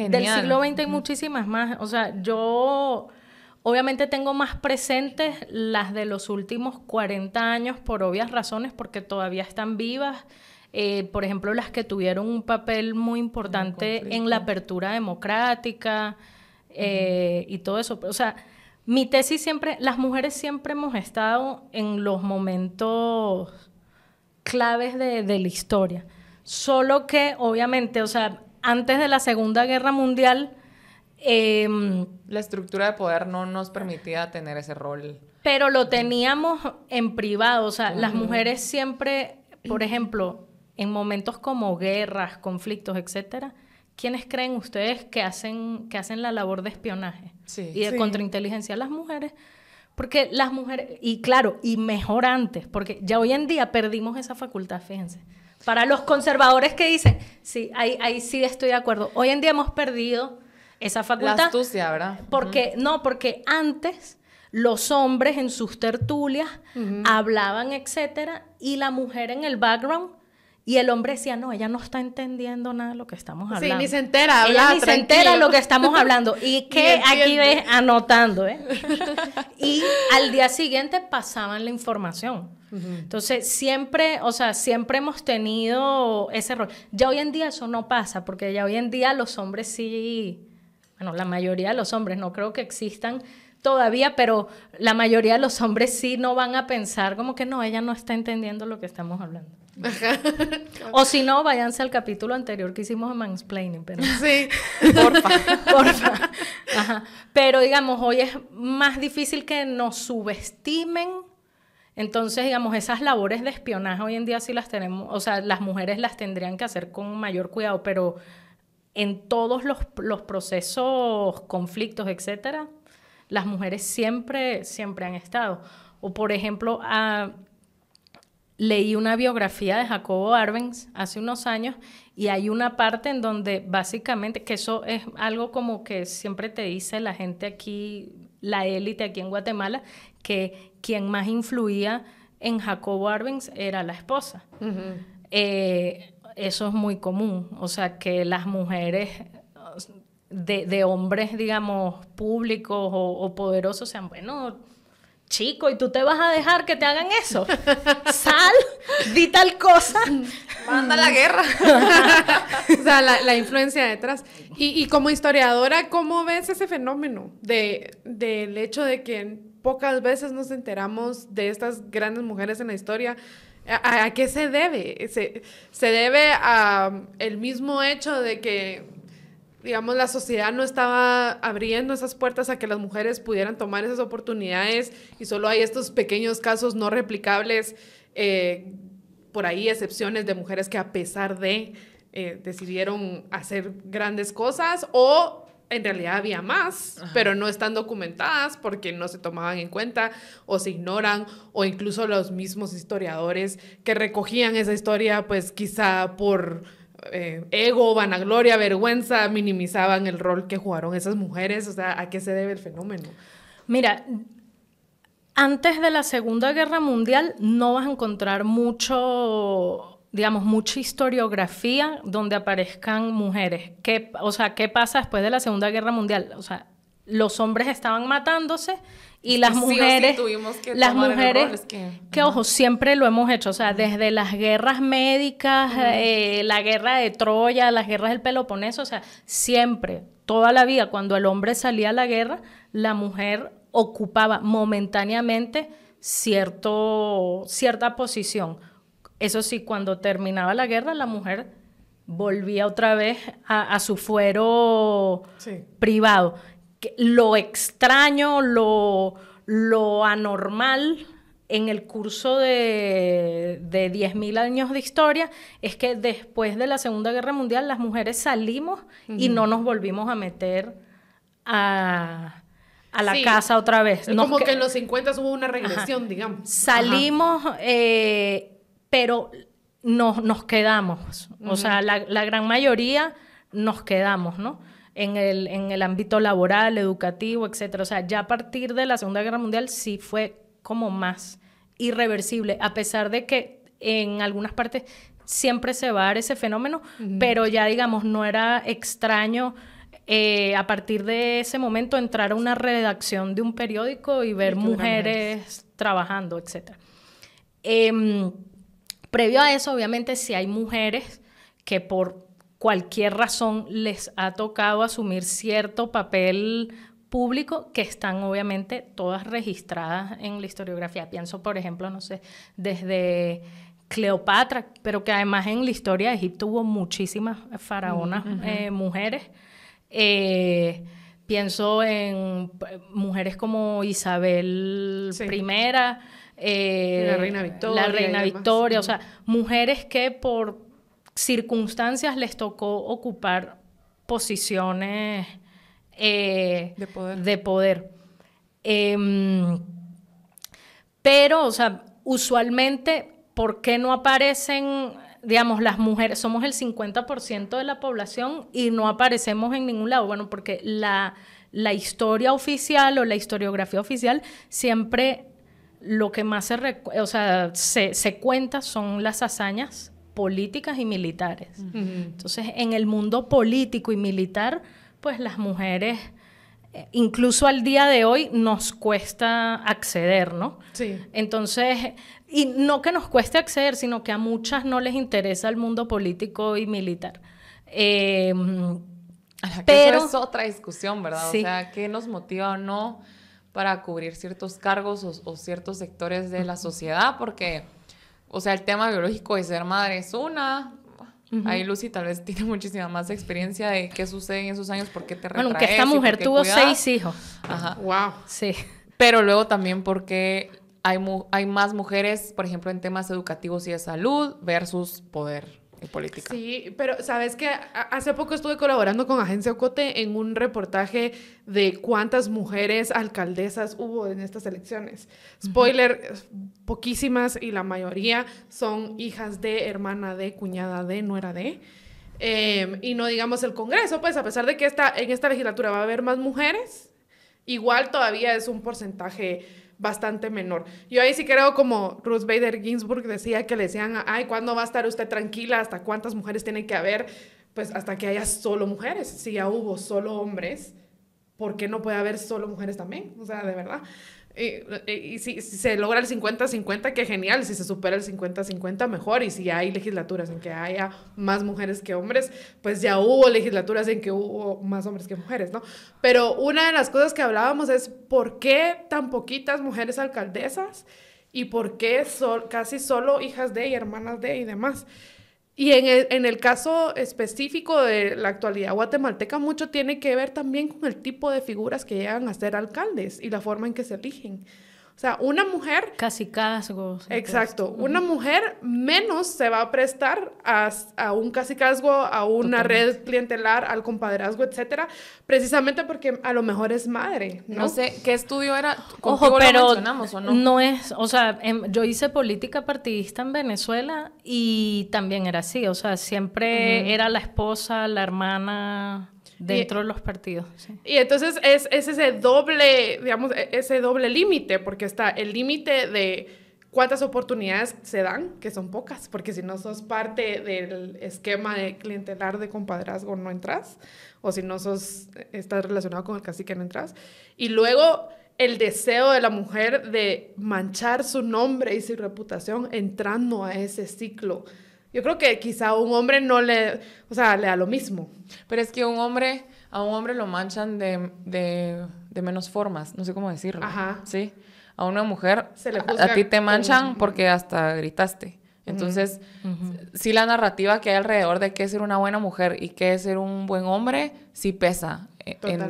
S2: Del siglo XX hay muchísimas más. O sea, yo obviamente tengo más presentes las de los últimos 40 años por obvias razones, porque todavía están vivas. Eh, por ejemplo, las que tuvieron un papel muy importante en la apertura democrática eh, y todo eso. O sea, mi tesis siempre, las mujeres siempre hemos estado en los momentos claves de, la historia. Solo que, obviamente, o sea, antes de la Segunda Guerra Mundial... Em, la
S1: estructura de poder no nos permitía tener ese rol.
S2: Pero lo teníamos en privado, o sea, las mujeres siempre, por ejemplo, en momentos como guerras, conflictos, etcétera, ¿quiénes creen ustedes que hacen, que hacen la labor de espionaje y de contrainteligencia contrainteligencia? Las mujeres. Porque las mujeres, y claro, y mejor antes, porque ya hoy en día perdimos esa facultad, fíjense. Para los conservadores que dicen, sí, ahí, ahí sí estoy de acuerdo. Hoy en día hemos perdido esa facultad. La astucia, ¿verdad? Porque, no, porque antes los hombres en sus tertulias hablaban, etcétera, y la mujer en el background y el hombre decía, no, ella no está entendiendo nada de lo que estamos hablando. Sí, ni se entera, ella ni se entera de lo que estamos hablando. Y que aquí ves anotando, ¿eh? y al día siguiente pasaban la información. Entonces, siempre, o sea, siempre hemos tenido ese error. Ya hoy en día eso no pasa, porque ya hoy en día los hombres sí, bueno, la mayoría de los hombres, no creo que existan todavía, pero la mayoría de los hombres sí no van a pensar como que no, ella no está entendiendo lo que estamos hablando. O si no, váyanse al capítulo anterior que hicimos de mansplaining. Pero... Sí, porfa. porfa. Ajá. Pero digamos, hoy es más difícil que nos subestimen. Entonces, digamos, esas labores de espionaje hoy en día sí las tenemos, o sea, las mujeres las tendrían que hacer con mayor cuidado, pero en todos los, los procesos, conflictos, etcétera, las mujeres siempre, siempre han estado. O por ejemplo, ah, leí una biografía de Jacobo Arbenz hace unos años y hay una parte en donde básicamente, que eso es algo como que siempre te dice la gente aquí, la élite aquí en Guatemala, que quien más influía en Jacobo Arbenz era la esposa. Eh, eso es muy común, o sea, que las mujeres de, hombres, digamos, públicos o, o poderosos sean, bueno, chico, ¿y tú te vas a dejar que te hagan eso? Sal, di tal cosa. Manda la guerra.
S3: o sea, la, influencia detrás. Y, como historiadora, ¿cómo ves ese fenómeno de, del hecho de que pocas veces nos enteramos de estas grandes mujeres en la historia? ¿A, qué se debe? ¿Se, se debe al mismo hecho de que digamos, la sociedad no estaba abriendo esas puertas a que las mujeres pudieran tomar esas oportunidades y solo hay estos pequeños casos no replicables, eh, por ahí excepciones de mujeres que a pesar de eh, decidieron hacer grandes cosas o en realidad había más, pero no están documentadas porque no se tomaban en cuenta o se ignoran o incluso los mismos historiadores que recogían esa historia pues quizá por eh, ego, vanagloria, vergüenza, minimizaban el rol que jugaron esas mujeres. O sea, ¿a qué se debe el fenómeno?
S2: Mira, antes de la Segunda Guerra Mundial no vas a encontrar mucho digamos, mucha historiografía donde aparezcan mujeres. ¿Qué, o sea, ¿qué pasa después de la Segunda Guerra Mundial? O sea, los hombres estaban matándose y las mujeres, tuvimos
S1: que las mujeres, que,
S2: ojo, siempre lo hemos hecho, o sea, desde las guerras médicas, eh, la guerra de Troya, las guerras del Peloponeso, o sea, siempre, toda la vida, cuando el hombre salía a la guerra, la mujer ocupaba momentáneamente cierto, cierta posición. Eso sí, cuando terminaba la guerra, la mujer volvía otra vez a, su fuero privado lo extraño, lo, anormal en el curso de, 10.000 años de historia es que después de la Segunda Guerra Mundial las mujeres salimos y no nos volvimos a meter a, la casa otra vez. como que... en los
S3: 50 hubo una regresión, digamos. Salimos,
S2: eh, pero nos, nos quedamos. O sea, la, gran mayoría nos quedamos, ¿no? en el, ámbito laboral, educativo, etcétera. O sea, ya a partir de la Segunda Guerra Mundial sí fue como más irreversible, a pesar de que en algunas partes siempre se va a dar ese fenómeno, pero ya digamos, no era extraño eh, a partir de ese momento entrar a una redacción de un periódico y ver mujeres, trabajando, etcétera. Em, previo a eso, obviamente, si sí hay mujeres que por cualquier razón les ha tocado asumir cierto papel público que están obviamente todas registradas en la historiografía. Pienso, por ejemplo, no sé, desde Cleopatra, pero que además en la historia de Egipto hubo muchísimas faraonas eh, mujeres. Eh, pienso en eh, mujeres como Isabel I. la reina Victoria. La reina Victoria, o sea, mujeres que por circunstancias les tocó ocupar posiciones eh, de poder. Em, pero, o sea, usualmente, ¿por qué no aparecen, digamos, las mujeres? Somos el 50% de la población y no aparecemos en ningún lado. Bueno, porque la, historia oficial o la historiografía oficial siempre lo que más se, se cuenta son las hazañas políticas y militares. Entonces, en el mundo político y militar, pues las mujeres, eh, incluso al día de hoy, nos cuesta acceder, ¿no? Sí. Entonces, y no que nos cueste acceder, sino que a muchas no les interesa el mundo político y militar. Eh, pero es
S1: otra discusión, ¿verdad? O sea,
S2: ¿qué nos motiva o
S1: no para cubrir ciertos cargos o ciertos sectores de la sociedad? Porque o sea, el tema biológico de ser madre es una. Ahí Lucy tal vez tiene muchísima más experiencia de qué sucede en esos años, por qué te retraes. Bueno, que esta mujer tuvo seis hijos. Ajá. Wow. Sí. Pero luego también porque hay, hay más mujeres, por ejemplo, en temas educativos y de salud versus poder política.
S3: Sí, pero sabes que hace poco estuve colaborando con Agencia Ocote en un reportaje de cuántas mujeres alcaldesas hubo en estas elecciones. Spoiler, poquísimas y la mayoría son hijas de, hermana de, cuñada de, nuera de. Em, y no digamos el Congreso, pues a pesar de que en esta legislatura va a haber más mujeres, igual todavía es un porcentaje bastante menor. Yo ahí sí creo como Ruth Bader Ginsburg decía que le decían, ay, ¿cuándo va a estar usted tranquila? ¿Hasta cuántas mujeres tiene que haber? Pues hasta que haya solo mujeres. Si ya hubo solo hombres, ¿por qué no puede haber solo mujeres también? O sea, de verdad. Y, si, se logra el 50-50, qué genial. Si se supera el 50-50, mejor. Y si hay legislaturas en que haya más mujeres que hombres, pues ya hubo legislaturas en que hubo más hombres que mujeres, ¿no? Pero una de las cosas que hablábamos es por qué tan poquitas mujeres alcaldesas y por qué casi solo hijas de y hermanas de y demás. Y en el, en el, caso específico de la actualidad guatemalteca, mucho tiene que ver también con el tipo de figuras que llegan a ser alcaldes y la forma en que se eligen. O sea, una mujer... Casi casgos. Pues. Exacto. una mujer menos se va a prestar a, un casi a una red clientelar, al compadrazgo, etcétera, precisamente porque a lo mejor es madre, ¿no? no sé, ¿qué estudio era? Ojo, pero lo ¿o no? no
S2: es... O sea, em, yo hice política partidista en Venezuela y también era así. O sea, siempre era la esposa, la hermana... Dentro de los partidos.
S3: Y entonces es, ese doble, digamos, e, ese doble límite, porque está el límite de cuántas oportunidades se dan, que son pocas, porque si no sos parte del esquema de clientelar de compadrazgo no entras, o si no sos, estás relacionado con el cacique no entras. Y luego el deseo de la mujer de manchar su nombre y su reputación entrando a ese ciclo yo creo que quizá a un hombre no le, o sea, le da lo mismo. Pero es que un hombre, a un hombre lo manchan de, de, menos
S1: formas, no sé cómo decirlo. Ajá. Sí. A una mujer, a, ti te manchan porque hasta gritaste. Entonces, sí la narrativa que hay alrededor de qué es ser una buena mujer y qué es ser un buen hombre, sí pesa eh, en,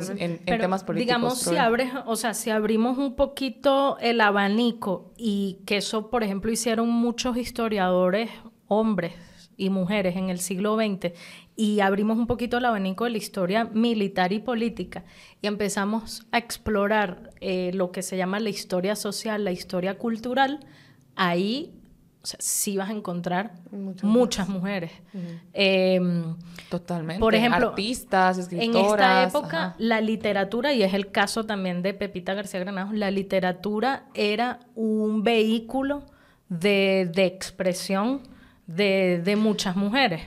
S1: en, temas políticos. Digamos, si, abres,
S2: o sea, si abrimos un poquito el abanico y que eso, por ejemplo, hicieron muchos historiadores hombres y mujeres en el siglo XX y abrimos un poquito el abanico de la historia militar y política y empezamos a explorar eh, lo que se llama la historia social, la historia cultural, ahí sí vas a encontrar muchas, mujeres. Em, Totalmente. Por ejemplo, artistas, escritoras. En esta época, la literatura, y es el caso también de Pepita García Granados, la literatura era un vehículo de, de expresión de, muchas mujeres.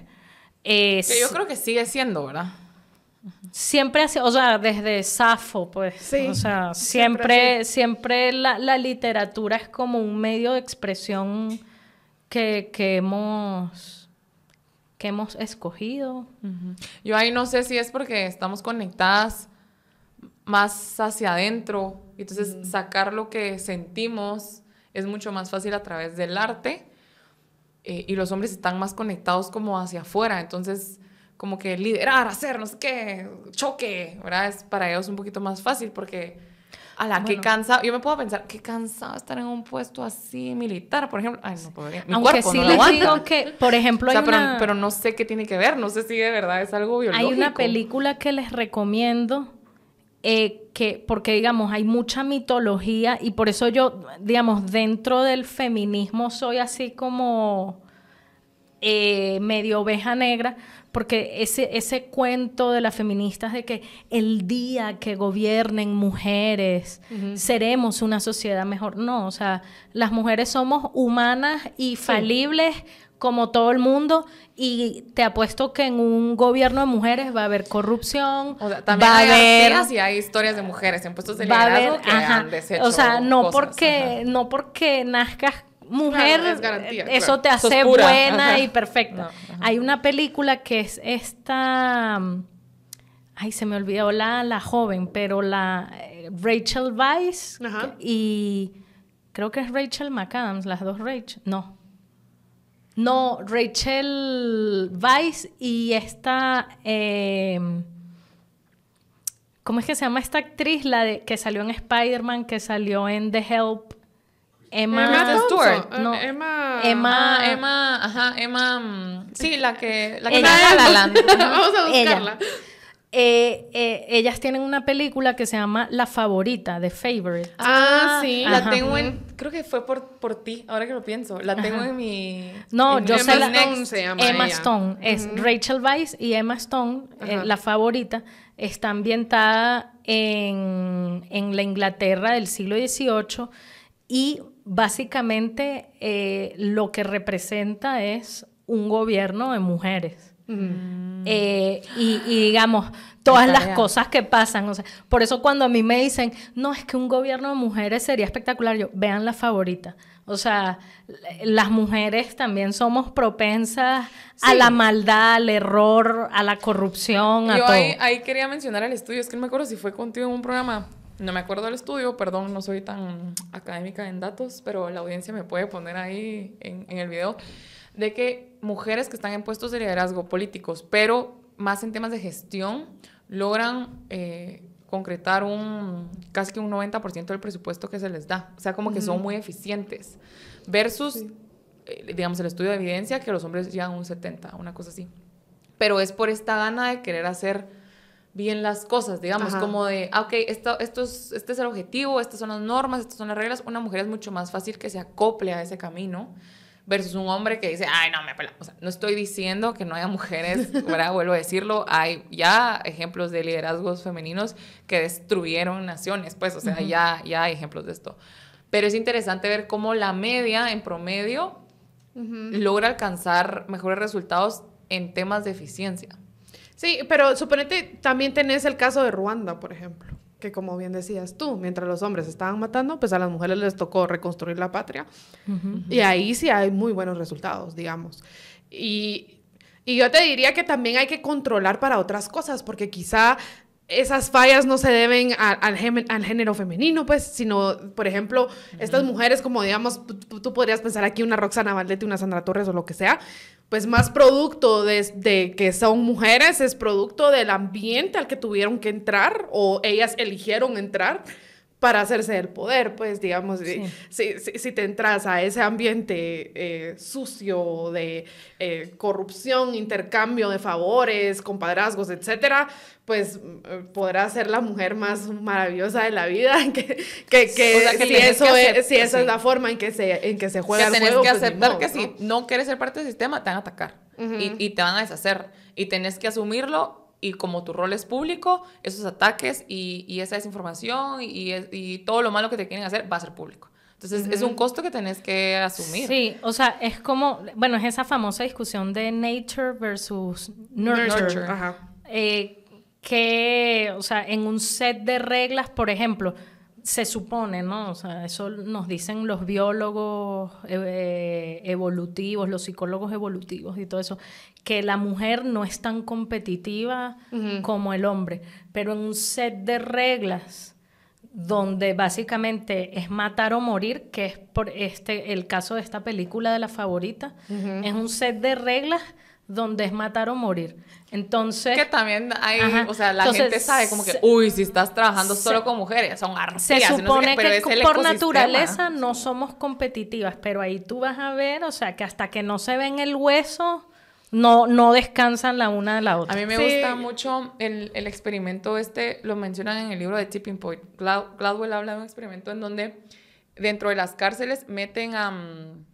S2: que yo creo que sigue siendo, ¿verdad? Siempre ha o sea, desde Safo, pues. Sí, o sea, siempre, siempre, la, literatura es como un medio de expresión que, hemos que hemos escogido.
S1: Yo ahí no sé si es porque estamos conectadas más hacia adentro, entonces mm. sacar lo que sentimos es mucho más fácil a través del arte eh, y los hombres están más conectados como hacia afuera, entonces como que liderar, hacer, no sé qué, choque, ¿verdad? Es para ellos un poquito más fácil porque a la que cansa, yo me puedo pensar, qué cansado estar en un puesto así militar, por ejemplo. aunque sí les digo que, por ejemplo, hay pero, una... pero no sé qué tiene que ver, no sé si de verdad
S2: es algo biológico. Hay una película que les recomiendo eh, porque digamos, hay mucha mitología y por eso yo, digamos, dentro del feminismo soy así como eh, medio oveja negra, porque ese, ese cuento de las feministas de que el día que gobiernen mujeres seremos una sociedad mejor, no, o sea, las mujeres somos humanas y falibles como todo el mundo, y te apuesto que en un gobierno de mujeres va a haber corrupción, va a haber
S1: y hay historias de mujeres en puestos de liderazgo que O sea, no porque
S2: no porque nazcas mujer, eh, eso te hace buena y perfecta. hay una película que es esta Ay, se me olvidó la, la joven, pero la eh, Rachel Weisz y creo que es Rachel McAdams, las dos Rachel. No, no, Rachel Weiss y esta. Eh, ¿Cómo es que se llama esta actriz? La de, que salió en Spider-Man, que salió en The Help. Emma, Emma eh, No, Emma. Emma. Ah,
S1: Emma. Ajá, Emma. Mm, sí, la que. La que ella, la, la,
S2: Vamos a buscarla. Eh, eh, ellas tienen una película que se llama La Favorita, de Favorite. Ah, ah sí, la tengo en.
S1: Creo que fue por, ti, ahora que lo pienso. La tengo en
S2: mi. No, yo sé la. Emma Stone. Es Rachel Weisz y Emma Stone, eh, La Favorita, está ambientada en, en la Inglaterra del siglo XVIII y básicamente lo que representa es un gobierno de mujeres. Mm. Eh, y, digamos, todas las cosas que pasan. O sea, por eso cuando a mí me dicen, no, es que un gobierno de mujeres sería espectacular, yo, vean la favorita. O sea, las mujeres también somos propensas a la maldad, al error, a la corrupción, Yo Ahí,
S1: ahí, quería mencionar el estudio, es que no me acuerdo si fue contigo en un programa, no me acuerdo del estudio, perdón, no soy tan académica en datos, pero la audiencia me puede poner ahí en, en el video, de que mujeres que están en puestos de liderazgo políticos, pero más en temas de gestión, logran eh, concretar un casi que un 90% del presupuesto que se les da. O sea, como que son muy eficientes. Versus, eh, digamos, el estudio de evidencia, que los hombres llegan a un 70, una cosa así. Pero es por esta gana de querer hacer bien las cosas, digamos, como de, ah, ok, esto, esto es, este es el objetivo, estas son las normas, estas son las reglas. Una mujer es mucho más fácil que se acople a ese camino versus un hombre que dice, ay, no, me pela. O sea, no estoy diciendo que no haya mujeres, Vuelvo a decirlo, hay ya ejemplos de liderazgos femeninos que destruyeron naciones, pues, o sea, ya, ya hay ejemplos de esto. Pero es interesante ver cómo la media, en promedio,
S2: logra
S3: alcanzar mejores resultados en temas de eficiencia. Sí, pero suponete, también tenés el caso de Ruanda, por ejemplo que como bien decías tú, mientras los hombres estaban matando, pues a las mujeres les tocó reconstruir la patria. Y ahí sí hay muy buenos resultados, digamos. Y, yo te diría que también hay que controlar para otras cosas, porque quizá esas fallas no se deben al, género femenino, pues, sino, por ejemplo, estas mujeres, como digamos, tú podrías pensar aquí una Roxana Valdete, una Sandra Torres o lo que sea, pues más producto de, que son mujeres, es producto del ambiente al que tuvieron que entrar o ellas eligieron entrar para hacerse el poder, pues digamos, si, te entras a ese ambiente eh, sucio de eh, corrupción, intercambio de favores, compadrazgos, etc., pues eh, podrás ser la mujer más maravillosa de la vida, que, que, si, eso es, si esa es la forma en que se, en que se juega el juego. que pues, si
S1: no quieres ser parte del sistema, te van a atacar y, y te van a deshacer y tenés que asumirlo y como tu rol es público, esos ataques y, esa desinformación y, todo lo malo que te quieren hacer va a ser público. Entonces, es un costo que tenés que asumir. Sí,
S2: o sea, es como, bueno, es esa famosa discusión de nature versus nurture. Eh, que, o sea, en un set de reglas, por ejemplo, se supone, ¿no? O sea, eso nos dicen los biólogos eh, eh, evolutivos, los psicólogos evolutivos y todo eso, que la mujer no es tan competitiva como el hombre, pero en un set de reglas donde básicamente es matar o morir, que es por este el caso de esta película de la favorita, es un set de reglas donde es matar o morir. Entonces... Que también hay, o sea, la gente sabe como que, uy, si
S1: estás trabajando solo con mujeres, son armas. Se supone que por naturaleza
S2: no somos competitivas, pero ahí tú vas a ver, o sea, que hasta que no se ven el hueso, no, no descansan la una de la otra. A mí me gusta
S1: mucho el, experimento este, lo mencionan en el libro de Tipping Point. Gladwell habla de un experimento en donde dentro de las cárceles meten a... Mm,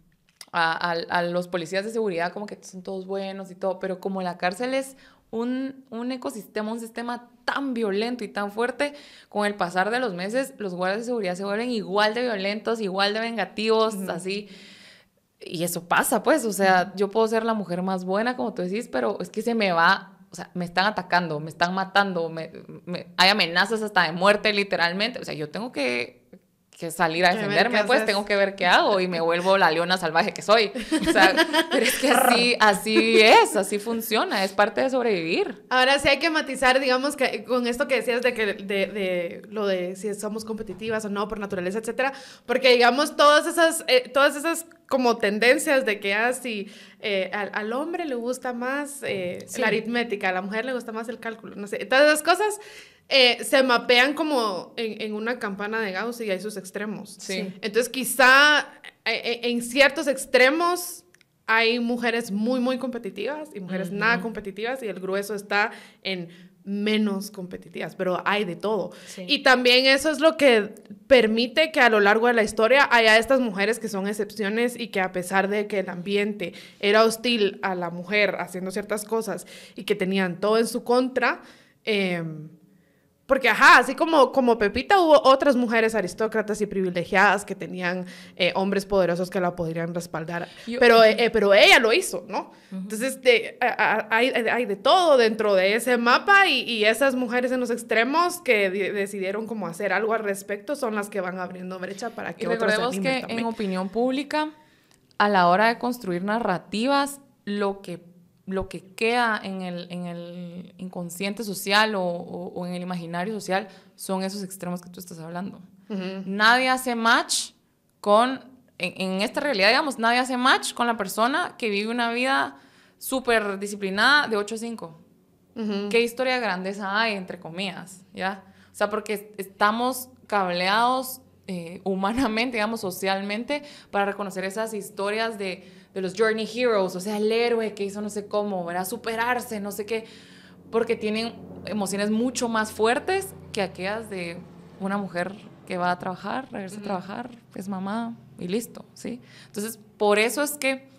S1: a, los policías de seguridad como que son todos buenos y todo, pero como la cárcel es un, un ecosistema, un sistema tan violento y tan fuerte, con el pasar de los meses los guardias de seguridad se vuelven igual de violentos, igual de vengativos, así. Y eso pasa, pues, o sea, yo puedo ser la mujer más buena, como tú decís, pero es que se me va o sea, me están atacando, me están matando, hay amenazas hasta de muerte literalmente, o sea, yo tengo que, que salir a defenderme, pues tengo que ver qué hago y me vuelvo la leona salvaje que soy. O sea, pero es que así, es, así funciona, es parte de sobrevivir.
S3: Ahora sí hay que matizar, digamos, que con esto que decías de, que, de, lo de si somos competitivas o no por naturaleza, etcétera, porque digamos, todas esas, eh, todas esas como tendencias de que así ah, eh, al, hombre le gusta más eh, la aritmética, a la mujer le gusta más el cálculo, no sé, todas esas cosas eh, se mapean como en, en, una campana de Gauss y hay sus extremos. Sí. Entonces quizá eh, eh, en ciertos extremos hay mujeres muy, muy competitivas y mujeres nada competitivas y el grueso está en menos competitivas, pero hay de todo. Y también eso es lo que permite que a lo largo de la historia haya estas mujeres que son excepciones y que a pesar de que el ambiente era hostil a la mujer haciendo ciertas cosas y que tenían todo en su contra, eh, porque, ajá, así como, como Pepita hubo otras mujeres aristócratas y privilegiadas que tenían eh, hombres poderosos que la podrían respaldar. pero, eh, pero ella lo hizo, ¿no? Entonces, hay, de todo dentro de ese mapa y, esas mujeres en los extremos que decidieron como hacer algo al respecto son las que van abriendo brecha para que y otros recordemos que en
S1: opinión pública, a la hora de construir narrativas, lo que lo que queda en el, inconsciente social o, en el imaginario social son esos extremos que tú estás hablando. Nadie hace match con, en, esta realidad, digamos, nadie hace match con la persona que vive una vida súper disciplinada de 8 a 5. ¿Qué historia de grandeza hay, entre comillas? ¿Ya? O sea, porque estamos cableados eh, humanamente, digamos, socialmente, para reconocer esas historias de de los Journey Heroes, o sea, el héroe que hizo no sé cómo, ¿verdad? Superarse, no sé qué, porque tienen emociones mucho más fuertes que aquellas de una mujer que va a trabajar, regresa a trabajar, es mamá y listo, ¿sí? Entonces, por eso es que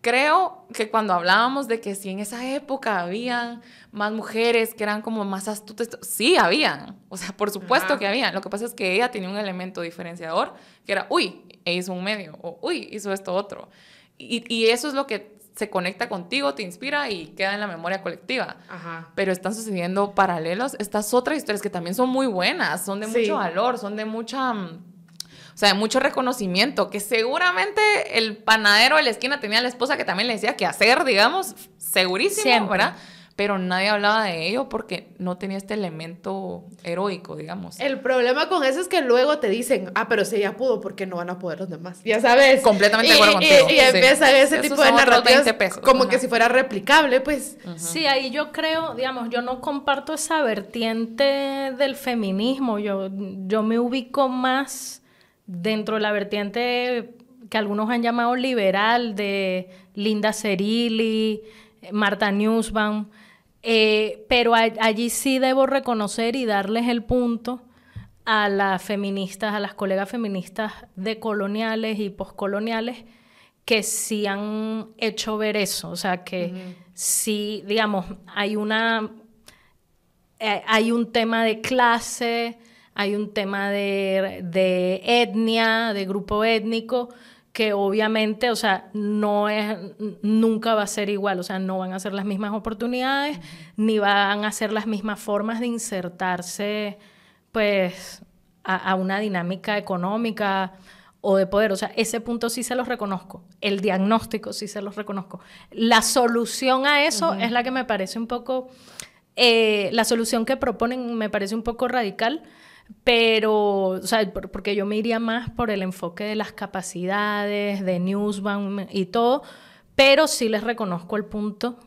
S1: creo que cuando hablábamos de que si en esa época habían más mujeres que eran como más astutas, sí habían, o sea, por supuesto que habían. Lo que pasa es que ella tenía un elemento diferenciador que era, uy, e hizo un medio, o uy, hizo esto otro y, eso es lo que se conecta contigo, te inspira y queda en la memoria colectiva. Ajá. Pero están sucediendo paralelos estas otras historias que también son muy buenas, son de mucho valor, son de mucha... Mm, o sea, de mucho reconocimiento, que seguramente el panadero de la esquina tenía la esposa que también le decía qué hacer, digamos, segurísimo, Siempre. ¿verdad? pero nadie hablaba de ello porque no tenía este elemento heroico, digamos.
S3: El problema con eso es que luego te dicen, ah, pero si ella pudo, ¿por qué no van a poder los demás? Ya sabes. Completamente contigo. Y, empieza ese tipo de narrativas como que si fuera replicable, pues.
S2: Sí, ahí yo creo, digamos, yo no comparto esa vertiente del feminismo, yo, yo me ubico más dentro de la vertiente que algunos han llamado liberal de Linda Cerilli, Marta Newsbaum, eh, pero allí sí debo reconocer y darles el punto a las feministas, a las colegas feministas decoloniales y poscoloniales que sí han hecho ver eso. O sea, que sí, digamos, hay una. Eh, hay un tema de clase, hay un tema de etnia, de grupo étnico, que obviamente, o sea, no es, nunca va a ser igual, o sea, no van a ser las mismas oportunidades, ni van a ser las mismas formas de insertarse, pues, a, una dinámica económica o de poder. O sea, ese punto sí se los reconozco, el diagnóstico sí se los reconozco. La solución a eso es la que me parece un poco, eh, la solución que proponen me parece un poco radical, pero, o sea, porque yo me iría más por el enfoque de las capacidades, de Newsbank y todo, pero sí les reconozco el punto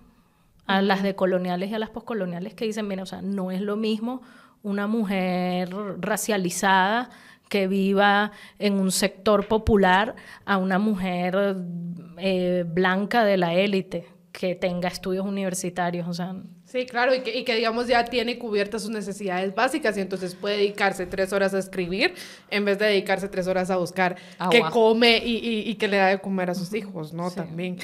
S2: a las decoloniales y a las poscoloniales que dicen, mira, o sea, no es lo mismo una mujer racializada que viva en un sector popular a una mujer eh, blanca de la élite que tenga estudios universitarios. O sea,
S3: Sí, claro, y que, digamos ya tiene cubiertas sus necesidades básicas y entonces puede dedicarse tres horas a escribir en vez de dedicarse tres horas a buscar qué come y, y, qué le da de comer a sus hijos, ¿no? También.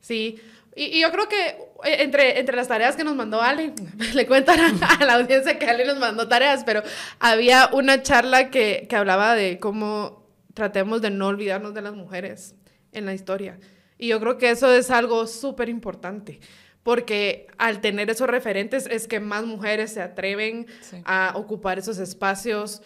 S3: Sí. Y, yo creo que eh, entre, entre las tareas que nos mandó Ale, le cuentan a, la audiencia que Ale nos mandó tareas, pero había una charla que, que hablaba de cómo tratemos de no olvidarnos de las mujeres en la historia. Y yo creo que eso es algo súper importante porque al tener esos referentes es que más mujeres se atreven a ocupar esos espacios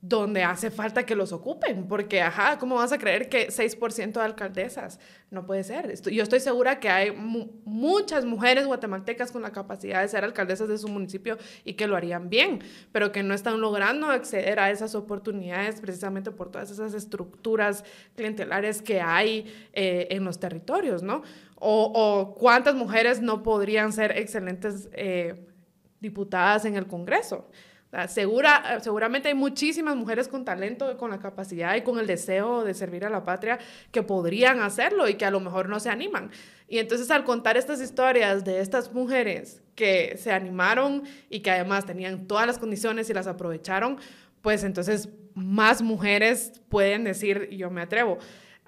S3: donde hace falta que los ocupen, porque, ajá, ¿cómo vas a creer que 6% de alcaldesas? No puede ser. Yo estoy segura que hay muchas mujeres guatemaltecas con la capacidad de ser alcaldesas de su municipio y que lo harían bien, pero que no están logrando acceder a esas oportunidades precisamente por todas esas estructuras clientelares que hay eh, en los territorios, ¿no? O, cuántas mujeres no podrían ser excelentes eh, diputadas en el Congreso. seguramente hay muchísimas mujeres con talento, con la capacidad y con el deseo de servir a la patria que podrían hacerlo y que a lo mejor no se animan. Y entonces al contar estas historias de estas mujeres que se animaron y que además tenían todas las condiciones y las aprovecharon, pues entonces más mujeres pueden decir yo me atrevo.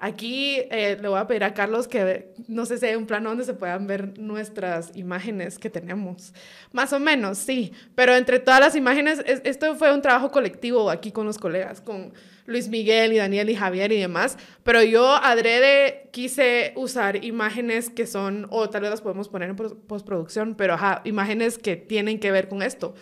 S3: Aquí eh, le voy a pedir a Carlos que no sé si hay un plano donde se puedan ver nuestras imágenes que tenemos. Más o menos, sí. Pero entre todas las imágenes, esto fue un trabajo colectivo aquí con los colegas, con Luis Miguel y Daniel y Javier y demás. Pero yo adrede quise usar imágenes que son, o tal vez las podemos poner en postproducción, pero ajá, imágenes que tienen que ver con esto.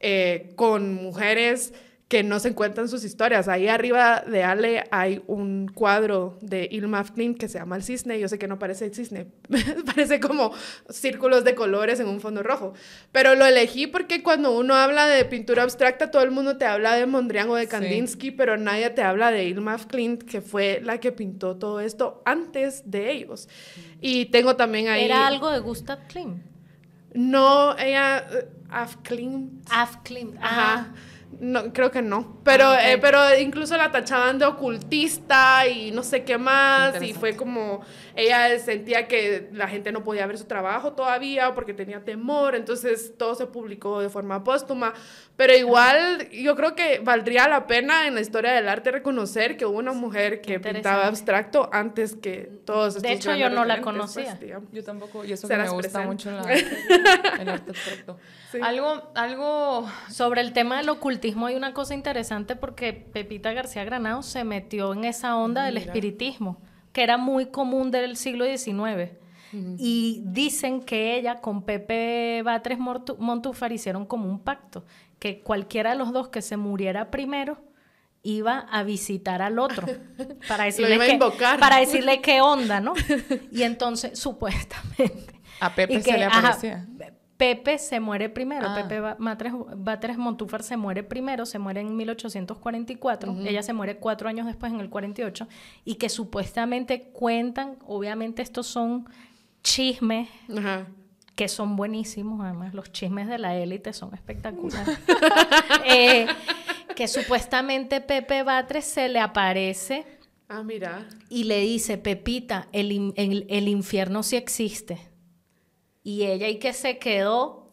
S3: Eh, con mujeres que no se cuentan sus historias. Ahí arriba de Ale hay un cuadro de Ilma Klint que se llama El Cisne. Yo sé que no parece el cisne, parece como círculos de colores en un fondo rojo. Pero lo elegí porque cuando uno habla de pintura abstracta, todo el mundo te habla de Mondrian o de Kandinsky, pero nadie te habla de Ilma Klint que fue la que pintó todo esto antes de ellos. Mm. Y tengo también ahí... ¿Era algo
S2: de Gustav Klim?
S3: No, ella... Af eh, Afklim. ajá no, creo que no. Pero, ah, eh, pero incluso la tachaban de ocultista y no sé qué más. Y fue como, ella sentía que la gente no podía ver su trabajo todavía porque tenía temor, entonces todo se publicó de forma póstuma, pero igual yo creo que valdría la pena en la historia del arte reconocer que hubo una mujer que pintaba abstracto antes que todos estos De hecho,
S1: yo no la pues, conocía. yo tampoco, y eso que me gusta mucho en el
S2: arte Algo, algo sobre el tema del ocultismo hay una cosa interesante porque Pepita García Granado se metió en esa onda del espiritismo que era muy común del siglo XIX. Y dicen que ella con Pepe Batres Montufar hicieron como un pacto, que cualquiera de los dos que se muriera primero iba a visitar al otro para decirle, que, para decirle qué onda, ¿no? Y entonces, supuestamente.
S1: A Pepe se le aparecía.
S2: Pepe se muere primero, ah. Pepe Batres, Montúfar se muere primero, se muere en 1844, ella se muere cuatro años después, en el 48, y que supuestamente cuentan, obviamente estos son chismes, que son buenísimos, además los chismes de la élite son espectaculares, eh, que supuestamente Pepe Batres se le aparece. Ah, mira. Y le dice, Pepita, el, el infierno sí existe y ella y que se quedó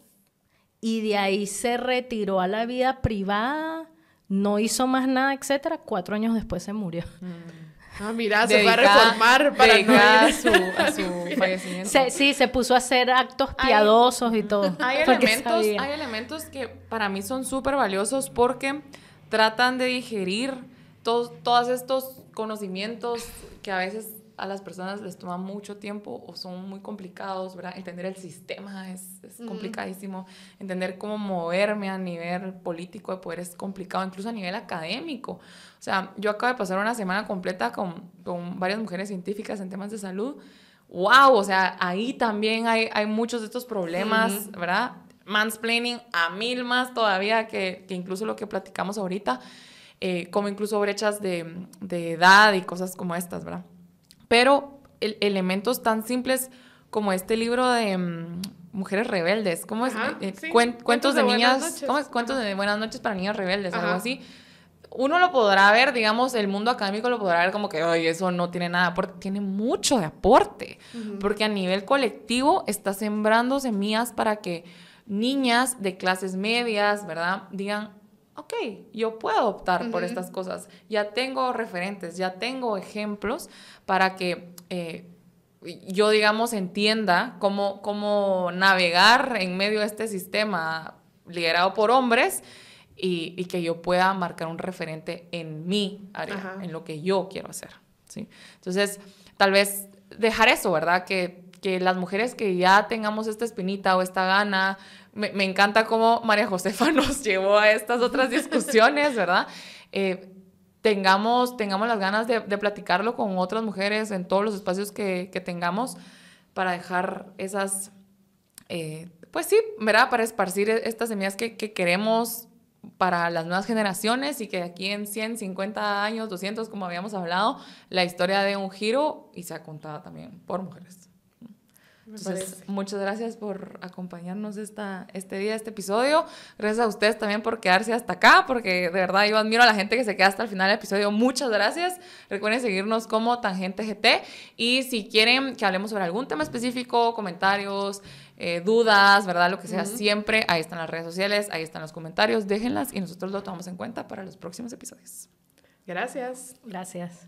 S2: y de ahí se retiró a la vida privada, no hizo más nada, etcétera. Cuatro años después se murió. Mm.
S3: Ah, mira, se va a reformar para no ir a su, a su fallecimiento.
S2: sí, se puso a hacer actos piadosos y todo. Hay
S1: elementos, que para mí son súper valiosos porque tratan de digerir todos estos conocimientos que a veces a las personas les toma mucho tiempo o son muy complicados, ¿verdad? Entender el sistema es, es complicadísimo, entender cómo moverme a nivel político de poder es complicado, incluso a nivel académico. O sea, yo acabo de pasar una semana completa con, con varias mujeres científicas en temas de salud. ¡Wow! O sea, ahí también hay, hay muchos de estos problemas, ¿verdad? Mansplaining a mil más todavía que, que incluso lo que platicamos ahorita. Eh, como incluso brechas de, de edad y cosas como estas, ¿verdad? pero elementos tan simples como este libro de mm, Mujeres Rebeldes, ¿cómo es? Eh, cuentos, de, niñas, ¿cómo es? Cuentos de Buenas noches para niñas rebeldes, algo así. Uno lo podrá ver, digamos, el mundo académico lo podrá ver como que, oye, eso no tiene nada porque tiene mucho de aporte, porque a nivel colectivo está sembrando semillas para que niñas de clases medias, ¿verdad? Digan, ok, yo puedo optar por estas cosas, ya tengo referentes, ya tengo ejemplos para que eh, yo, digamos, entienda cómo, cómo navegar en medio de este sistema liderado por hombres. Y, que yo pueda marcar un referente en mi área, en lo que yo quiero hacer. ¿sí? Entonces, tal vez dejar eso, ¿verdad? Que, que las mujeres que ya tengamos esta espinita o esta gana me, encanta cómo María Josefa nos llevó a estas otras discusiones, ¿verdad? Eh, tengamos, tengamos las ganas de, platicarlo con otras mujeres en todos los espacios que, tengamos para dejar esas, eh, pues sí, ¿verdad? Para esparcir e, estas semillas que, queremos para las nuevas generaciones y que aquí en 150 años, 200, como habíamos hablado, la historia de un giro y se ha contado también por mujeres muchas gracias por acompañarnos este día, este episodio. Gracias a ustedes también por quedarse hasta acá, porque de verdad yo admiro a la gente que se queda hasta el final del episodio. Muchas gracias. Recuerden seguirnos como Tangente GT. Y si quieren que hablemos sobre algún tema específico, comentarios, eh, dudas, ¿verdad? Lo que sea, siempre ahí están las redes sociales, ahí están los comentarios. Déjenlas y nosotros lo tomamos en cuenta para los próximos episodios.
S3: Gracias. Gracias.